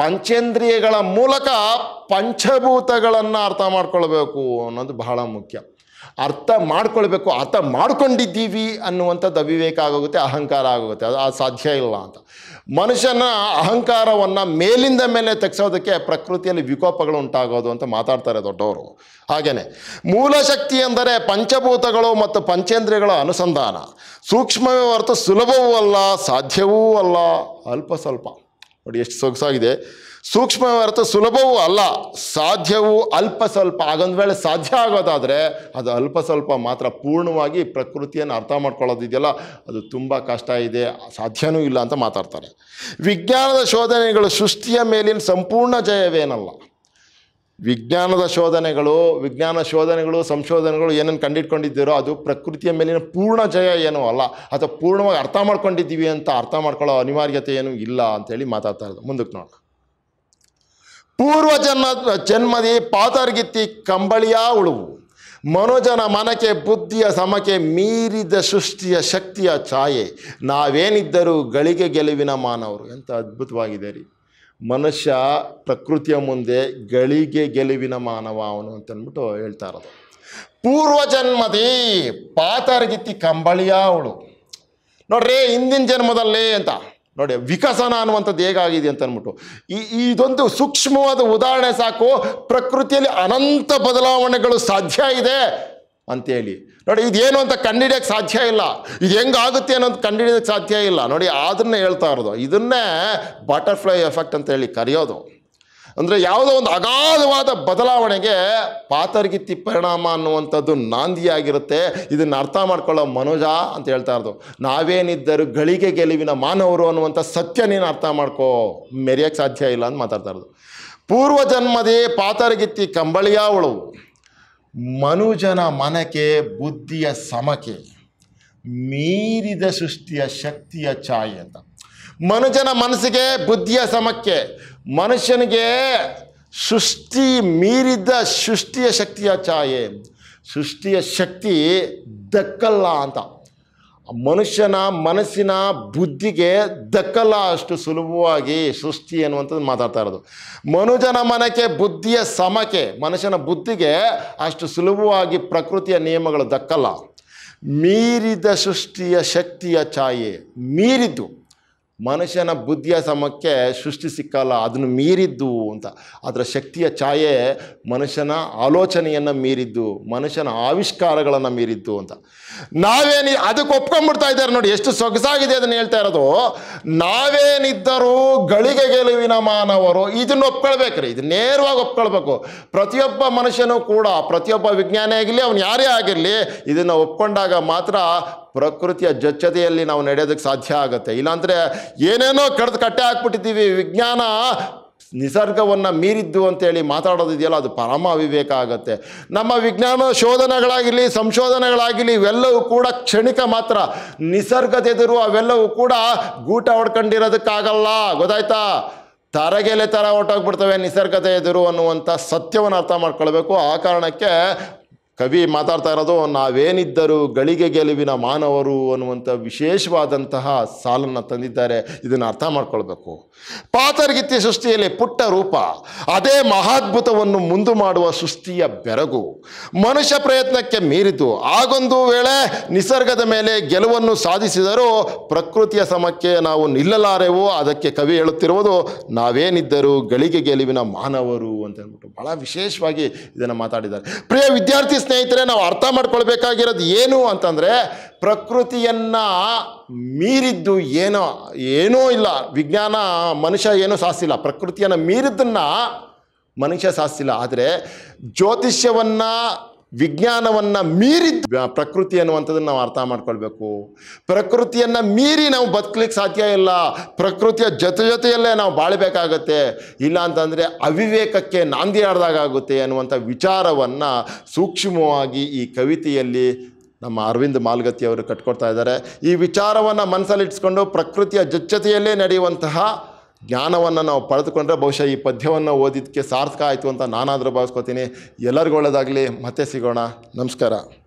ಪಂಚೇಂದ್ರಿಯಗಳ ಮೂಲಕ ಪಂಚಭೂತಗಳನ್ನು ಅರ್ಥ ಮಾಡ್ಕೊಳ್ಬೇಕು ಅನ್ನೋದು ಬಹಳ ಮುಖ್ಯ ಅರ್ಥ ಮಾಡ್ಕೊಳ್ಬೇಕು ಅರ್ಥ ಮಾಡ್ಕೊಂಡಿದ್ದೀವಿ ಅನ್ನುವಂಥದ್ದು ಅವಿವೇಕ ಆಗೋಗುತ್ತೆ ಅಹಂಕಾರ ಆಗೋಗುತ್ತೆ ಅದು ಅದು ಸಾಧ್ಯ ಇಲ್ಲ ಅಂತ ಮನುಷ್ಯನ ಅಹಂಕಾರವನ್ನು ಮೇಲಿಂದ ಮೇಲೆ ತೆಗ್ಸೋದಕ್ಕೆ ಪ್ರಕೃತಿಯಲ್ಲಿ ವಿಕೋಪಗಳು ಉಂಟಾಗೋದು ಅಂತ ಮಾತಾಡ್ತಾರೆ ದೊಡ್ಡವರು ಹಾಗೆಯೇ ಮೂಲಶಕ್ತಿ ಎಂದರೆ ಪಂಚಭೂತಗಳು ಮತ್ತು ಪಂಚೇಂದ್ರಿಯಗಳ ಅನುಸಂಧಾನ ಸೂಕ್ಷ್ಮವೇ ಹೊರತು ಸುಲಭವೂ ಅಲ್ಲ ಸಾಧ್ಯವೂ ಅಲ್ಲ ಅಲ್ಪ ಸ್ವಲ್ಪ ನೋಡಿ ಎಷ್ಟು ಸೊಗಸಾಗಿದೆ ಸೂಕ್ಷ್ಮ ಅರ್ಥ ಸುಲಭವೂ ಅಲ್ಲ ಸಾಧ್ಯವೂ ಅಲ್ಪ ಸ್ವಲ್ಪ ಹಾಗೊಂದು ವೇಳೆ ಸಾಧ್ಯ ಆಗೋದಾದರೆ ಅದು ಅಲ್ಪ ಸ್ವಲ್ಪ ಮಾತ್ರ ಪೂರ್ಣವಾಗಿ ಪ್ರಕೃತಿಯನ್ನು ಅರ್ಥ ಮಾಡ್ಕೊಳ್ಳೋದಿದೆಯಲ್ಲ ಅದು ತುಂಬ ಕಷ್ಟ ಇದೆ ಸಾಧ್ಯವೂ ಇಲ್ಲ ಅಂತ ಮಾತಾಡ್ತಾರೆ ವಿಜ್ಞಾನದ ಶೋಧನೆಗಳು ಸೃಷ್ಟಿಯ ಮೇಲಿನ ಸಂಪೂರ್ಣ ಜಯವೇನಲ್ಲ ವಿಜ್ಞಾನದ ಶೋಧನೆಗಳು ವಿಜ್ಞಾನ ಶೋಧನೆಗಳು ಸಂಶೋಧನೆಗಳು ಏನನ್ನು ಕಂಡಿಟ್ಕೊಂಡಿದ್ದೀರೋ ಅದು ಪ್ರಕೃತಿಯ ಮೇಲಿನ ಪೂರ್ಣ ಜಯ ಏನೂ ಅಲ್ಲ ಅಥವಾ ಪೂರ್ಣವಾಗಿ ಅರ್ಥ ಮಾಡ್ಕೊಂಡಿದ್ದೀವಿ ಅಂತ ಅರ್ಥ ಮಾಡ್ಕೊಳ್ಳೋ ಅನಿವಾರ್ಯತೆ ಏನೂ ಇಲ್ಲ ಅಂತೇಳಿ ಮಾತಾಡ್ತಾ ಇರೋದು ಮುಂದಕ್ಕೆ ನೋಡೋಣ ಪೂರ್ವ ಜನ್ಮ ಜನ್ಮದಿ ಪಾತರ್ಗಿತ್ತಿ ಕಂಬಳಿಯ ಉಳುವು ಮನೋಜನ ಮನಕ್ಕೆ ಬುದ್ಧಿಯ ಸಮಕ್ಕೆ ಮೀರಿದ ಸೃಷ್ಟಿಯ ಶಕ್ತಿಯ ಛಾಯೆ ನಾವೇನಿದ್ದರೂ ಗಳಿಗೆ ಗೆಲುವಿನ ಮಾನವರು ಎಂತ ಅದ್ಭುತವಾಗಿದೆ ರೀ ಮನುಷ್ಯ ಪ್ರಕೃತಿಯ ಮುಂದೆ ಗಳಿಗೆ ಗೆಲುವಿನ ಮಾನವ ಅವನು ಅಂತಂದ್ಬಿಟ್ಟು ಹೇಳ್ತಾ ಇರೋದು ಪೂರ್ವ ಜನ್ಮದೇ ಪಾತರಗಿತ್ತಿ ಕಂಬಳಿಯ ಅವಳು ನೋಡ್ರಿ ಹಿಂದಿನ ಜನ್ಮದಲ್ಲಿ ಅಂತ ನೋಡಿ ವಿಕಸನ ಅನ್ನುವಂಥದ್ದು ಹೇಗಾಗಿದೆ ಅಂತ ಅಂದ್ಬಿಟ್ಟು ಈ ಇದೊಂದು ಸೂಕ್ಷ್ಮವಾದ ಉದಾಹರಣೆ ಸಾಕು ಪ್ರಕೃತಿಯಲ್ಲಿ ಅನಂತ ಬದಲಾವಣೆಗಳು ಸಾಧ್ಯ ಇದೆ ಅಂತೇಳಿ ನೋಡಿ ಇದೇನು ಅಂತ ಕಂಡುಹಿಡಿಯೋಕ್ಕೆ ಸಾಧ್ಯ ಇಲ್ಲ ಇದು ಹೆಂಗಾಗುತ್ತೆ ಅನ್ನೋದು ಕಂಡಿಡಿಯೋಕ್ಕೆ ಸಾಧ್ಯ ಇಲ್ಲ ನೋಡಿ ಅದನ್ನೇ ಹೇಳ್ತಾ ಇರೋದು ಇದನ್ನೇ ಬಟರ್ಫ್ಲೈ ಎಫೆಕ್ಟ್ ಅಂತ ಹೇಳಿ ಕರೆಯೋದು ಅಂದರೆ ಯಾವುದೋ ಒಂದು ಅಗಾಧವಾದ ಬದಲಾವಣೆಗೆ ಪಾತರ್ಗಿತ್ತಿ ಪರಿಣಾಮ ಅನ್ನುವಂಥದ್ದು ನಾಂದಿಯಾಗಿರುತ್ತೆ ಇದನ್ನು ಅರ್ಥ ಮಾಡ್ಕೊಳ್ಳೋ ಮನೋಜ ಅಂತ ಹೇಳ್ತಾ ಇರೋದು ನಾವೇನಿದ್ದರೂ ಗಳಿಗೆ ಗೆಲುವಿನ ಮಾನವರು ಅನ್ನುವಂಥ ಸತ್ಯ ನೀನು ಅರ್ಥ ಮಾಡ್ಕೋ ಮೆರೆಯೋಕ್ಕೆ ಸಾಧ್ಯ ಇಲ್ಲ ಅಂತ ಮಾತಾಡ್ತಾ ಇರೋದು ಪೂರ್ವ ಜನ್ಮದೇ ಪಾತರಗಿತ್ತಿ ಕಂಬಳಿಯಾವಳು ಮನುಜನ ಮನಕೆ ಬುದ್ಧಿಯ ಸಮಕೆ ಮೀರಿದ ಸೃಷ್ಟಿಯ ಶಕ್ತಿಯ ಛಾಯೆ ಅಂತ ಮನುಜನ ಮನಸ್ಸಿಗೆ ಬುದ್ಧಿಯ ಸಮಕ್ಕೆ ಮನುಷ್ಯನಿಗೆ ಸೃಷ್ಟಿ ಮೀರಿದ ಸೃಷ್ಟಿಯ ಶಕ್ತಿಯ ಛಾಯೆ ಸೃಷ್ಟಿಯ ಶಕ್ತಿ ದಕ್ಕಲ್ಲ ಅಂತ ಮನುಷ್ಯನ ಮನಸ್ಸಿನ ಬುದ್ಧಿಗೆ ದಕ್ಕಲ್ಲ ಅಷ್ಟು ಸುಲಭವಾಗಿ ಸೃಷ್ಟಿ ಅನ್ನುವಂಥದ್ದು ಮಾತಾಡ್ತಾ ಇರೋದು ಮನುಜನ ಮನಕ್ಕೆ ಬುದ್ಧಿಯ ಸಮಕೆ ಮನುಷ್ಯನ ಬುದ್ಧಿಗೆ ಅಷ್ಟು ಸುಲಭವಾಗಿ ಪ್ರಕೃತಿಯ ನಿಯಮಗಳು ದಕ್ಕಲ್ಲ ಮೀರಿದ ಸೃಷ್ಟಿಯ ಶಕ್ತಿಯ ಛಾಯೆ ಮೀರಿದ್ದು ಮನುಷ್ಯನ ಬುದ್ಧಿಯ ಸಮಕ್ಕೆ ಸೃಷ್ಟಿ ಸಿಕ್ಕಲ್ಲ ಅದನ್ನು ಮೀರಿದ್ದು ಅಂತ ಅದರ ಶಕ್ತಿಯ ಛಾಯೆ ಮನುಷ್ಯನ ಆಲೋಚನೆಯನ್ನು ಮೀರಿದ್ದು ಮನುಷ್ಯನ ಆವಿಷ್ಕಾರಗಳನ್ನು ಮೀರಿದ್ದು ಅಂತ ನಾವೇನಿ ಅದಕ್ಕೆ ಒಪ್ಕೊಂಡ್ಬಿಡ್ತಾ ಇದ್ದಾರೆ ನೋಡಿ ಎಷ್ಟು ಸೊಗಸಾಗಿದೆ ಅದನ್ನು ಹೇಳ್ತಾ ಇರೋದು ನಾವೇನಿದ್ದರೂ ಗಳಿಗೆ ಗೆಲುವಿನ ಮಾನವರು ಇದನ್ನು ಒಪ್ಕೊಳ್ಬೇಕ್ರಿ ಇದು ನೇರವಾಗಿ ಒಪ್ಕೊಳ್ಬೇಕು ಪ್ರತಿಯೊಬ್ಬ ಮನುಷ್ಯನೂ ಕೂಡ ಪ್ರತಿಯೊಬ್ಬ ವಿಜ್ಞಾನಿ ಆಗಿರಲಿ ಅವನು ಯಾರೇ ಆಗಿರಲಿ ಇದನ್ನು ಒಪ್ಕೊಂಡಾಗ ಮಾತ್ರ ಪ್ರಕೃತಿಯ ಜೊಚ್ಚತೆಯಲ್ಲಿ ನಾವು ನಡೆಯೋದಕ್ಕೆ ಸಾಧ್ಯ ಆಗುತ್ತೆ ಇಲ್ಲಾಂದರೆ ಏನೇನೋ ಕಡ್ದು ಕಟ್ಟೆ ಹಾಕ್ಬಿಟ್ಟಿದ್ದೀವಿ ವಿಜ್ಞಾನ ನಿಸರ್ಗವನ್ನು ಮೀರಿದ್ದು ಅಂತೇಳಿ ಮಾತಾಡೋದಿದೆಯಲ್ಲ ಅದು ಪರಮ ಅವಿವೇಕ ಆಗುತ್ತೆ ನಮ್ಮ ವಿಜ್ಞಾನ ಶೋಧನೆಗಳಾಗಲಿ ಸಂಶೋಧನೆಗಳಾಗಲಿ ಇವೆಲ್ಲವೂ ಕೂಡ ಕ್ಷಣಿಕ ಮಾತ್ರ ನಿಸರ್ಗದೆದುರು ಅವೆಲ್ಲವೂ ಕೂಡ ಗೂಟ ಹೊಡ್ಕೊಂಡಿರೋದಕ್ಕಾಗಲ್ಲ ಗೊತ್ತಾಯ್ತಾ ತರಗೆಲೆ ತರ ಹೊಟ್ಟೋಗ್ಬಿಡ್ತವೆ ನಿಸರ್ಗದ ಎದುರು ಅನ್ನುವಂಥ ಸತ್ಯವನ್ನು ಅರ್ಥ ಮಾಡ್ಕೊಳ್ಬೇಕು ಆ ಕಾರಣಕ್ಕೆ ಕವಿ ಮಾತಾಡ್ತಾ ಇರೋದು ನಾವೇನಿದ್ದರೂ ಗಳಿಗೆ ಗೆಲುವಿನ ಮಾನವರು ಅನ್ನುವಂಥ ವಿಶೇಷವಾದಂತಹ ಸಾಲನ್ನು ತಂದಿದ್ದಾರೆ ಇದನ್ನು ಅರ್ಥ ಮಾಡ್ಕೊಳ್ಬೇಕು ಪಾತರ್ಗಿತ್ತಿ ಸೃಷ್ಟಿಯಲ್ಲಿ ಪುಟ್ಟ ರೂಪ ಅದೇ ಮಹಾದ್ಭುತವನ್ನು ಮುಂದು ಮಾಡುವ ಸೃಷ್ಟಿಯ ಬೆರಗು ಮನುಷ್ಯ ಪ್ರಯತ್ನಕ್ಕೆ ಮೀರಿತು ಆಗೊಂದು ವೇಳೆ ನಿಸರ್ಗದ ಮೇಲೆ ಗೆಲುವನ್ನು ಸಾಧಿಸಿದರೂ ಪ್ರಕೃತಿಯ ಸಮಕ್ಕೆ ನಾವು ನಿಲ್ಲಲಾರೆವು ಅದಕ್ಕೆ ಕವಿ ಹೇಳುತ್ತಿರುವುದು ನಾವೇನಿದ್ದರೂ ಗಳಿಗೆ ಗೆಲುವಿನ ಮಾನವರು ಅಂತ ಹೇಳ್ಬಿಟ್ಟು ಬಹಳ ವಿಶೇಷವಾಗಿ ಇದನ್ನು ಮಾತಾಡಿದ್ದಾರೆ ಪ್ರಿಯ ವಿದ್ಯಾರ್ಥಿ ಸ್ನೇಹಿತರೆ ನಾವು ಅರ್ಥ ಮಾಡ್ಕೊಳ್ಬೇಕಾಗಿರೋದು ಏನು ಅಂತಂದರೆ ಪ್ರಕೃತಿಯನ್ನು ಮೀರಿದ್ದು ಏನೋ ಏನೂ ಇಲ್ಲ ವಿಜ್ಞಾನ ಮನುಷ್ಯ ಏನೂ ಸಾಧಿಸಿಲ್ಲ ಪ್ರಕೃತಿಯನ್ನು ಮೀರಿದ್ದನ್ನು ಮನುಷ್ಯ ಸಾಧಿಸಿಲ್ಲ ಆದರೆ ಜ್ಯೋತಿಷ್ಯವನ್ನು ವಿಜ್ಞಾನವನ್ನು ಮೀರಿ ಪ್ರಕೃತಿ ಅನ್ನುವಂಥದ್ದನ್ನು ನಾವು ಅರ್ಥ ಮಾಡ್ಕೊಳ್ಬೇಕು ಪ್ರಕೃತಿಯನ್ನು ಮೀರಿ ನಾವು ಬದುಕಲಿಕ್ಕೆ ಸಾಧ್ಯ ಇಲ್ಲ ಪ್ರಕೃತಿಯ ಜೊತೆ ಜೊತೆಯಲ್ಲೇ ನಾವು ಬಾಳಬೇಕಾಗತ್ತೆ ಇಲ್ಲ ಅವಿವೇಕಕ್ಕೆ ನಾಂದಿ ಆಡ್ದಾಗುತ್ತೆ ಅನ್ನುವಂಥ ವಿಚಾರವನ್ನು ಸೂಕ್ಷ್ಮವಾಗಿ ಈ ಕವಿತೆಯಲ್ಲಿ ನಮ್ಮ ಅರವಿಂದ್ ಮಾಲ್ಗತಿ ಅವರು ಕಟ್ಕೊಡ್ತಾ ಇದ್ದಾರೆ ಈ ವಿಚಾರವನ್ನು ಮನಸ್ಸಲ್ಲಿಟ್ಸ್ಕೊಂಡು ಪ್ರಕೃತಿಯ ಜೊತೆಯಲ್ಲೇ ನಡೆಯುವಂತಹ ಜ್ಞಾನವನ್ನು ನಾವು ಪಡೆದುಕೊಂಡ್ರೆ ಬಹುಶಃ ಈ ಪದ್ಯವನ್ನು ಓದಿದ್ದಕ್ಕೆ ಸಾರ್ಥಕ ಆಯಿತು ಅಂತ ನಾನಾದರೂ ಭಾವಿಸ್ಕೋತೀನಿ ಎಲ್ಲರಿಗೂ ಒಳ್ಳೆಯದಾಗಲಿ ಮತ್ತೆ ಸಿಗೋಣ ನಮಸ್ಕಾರ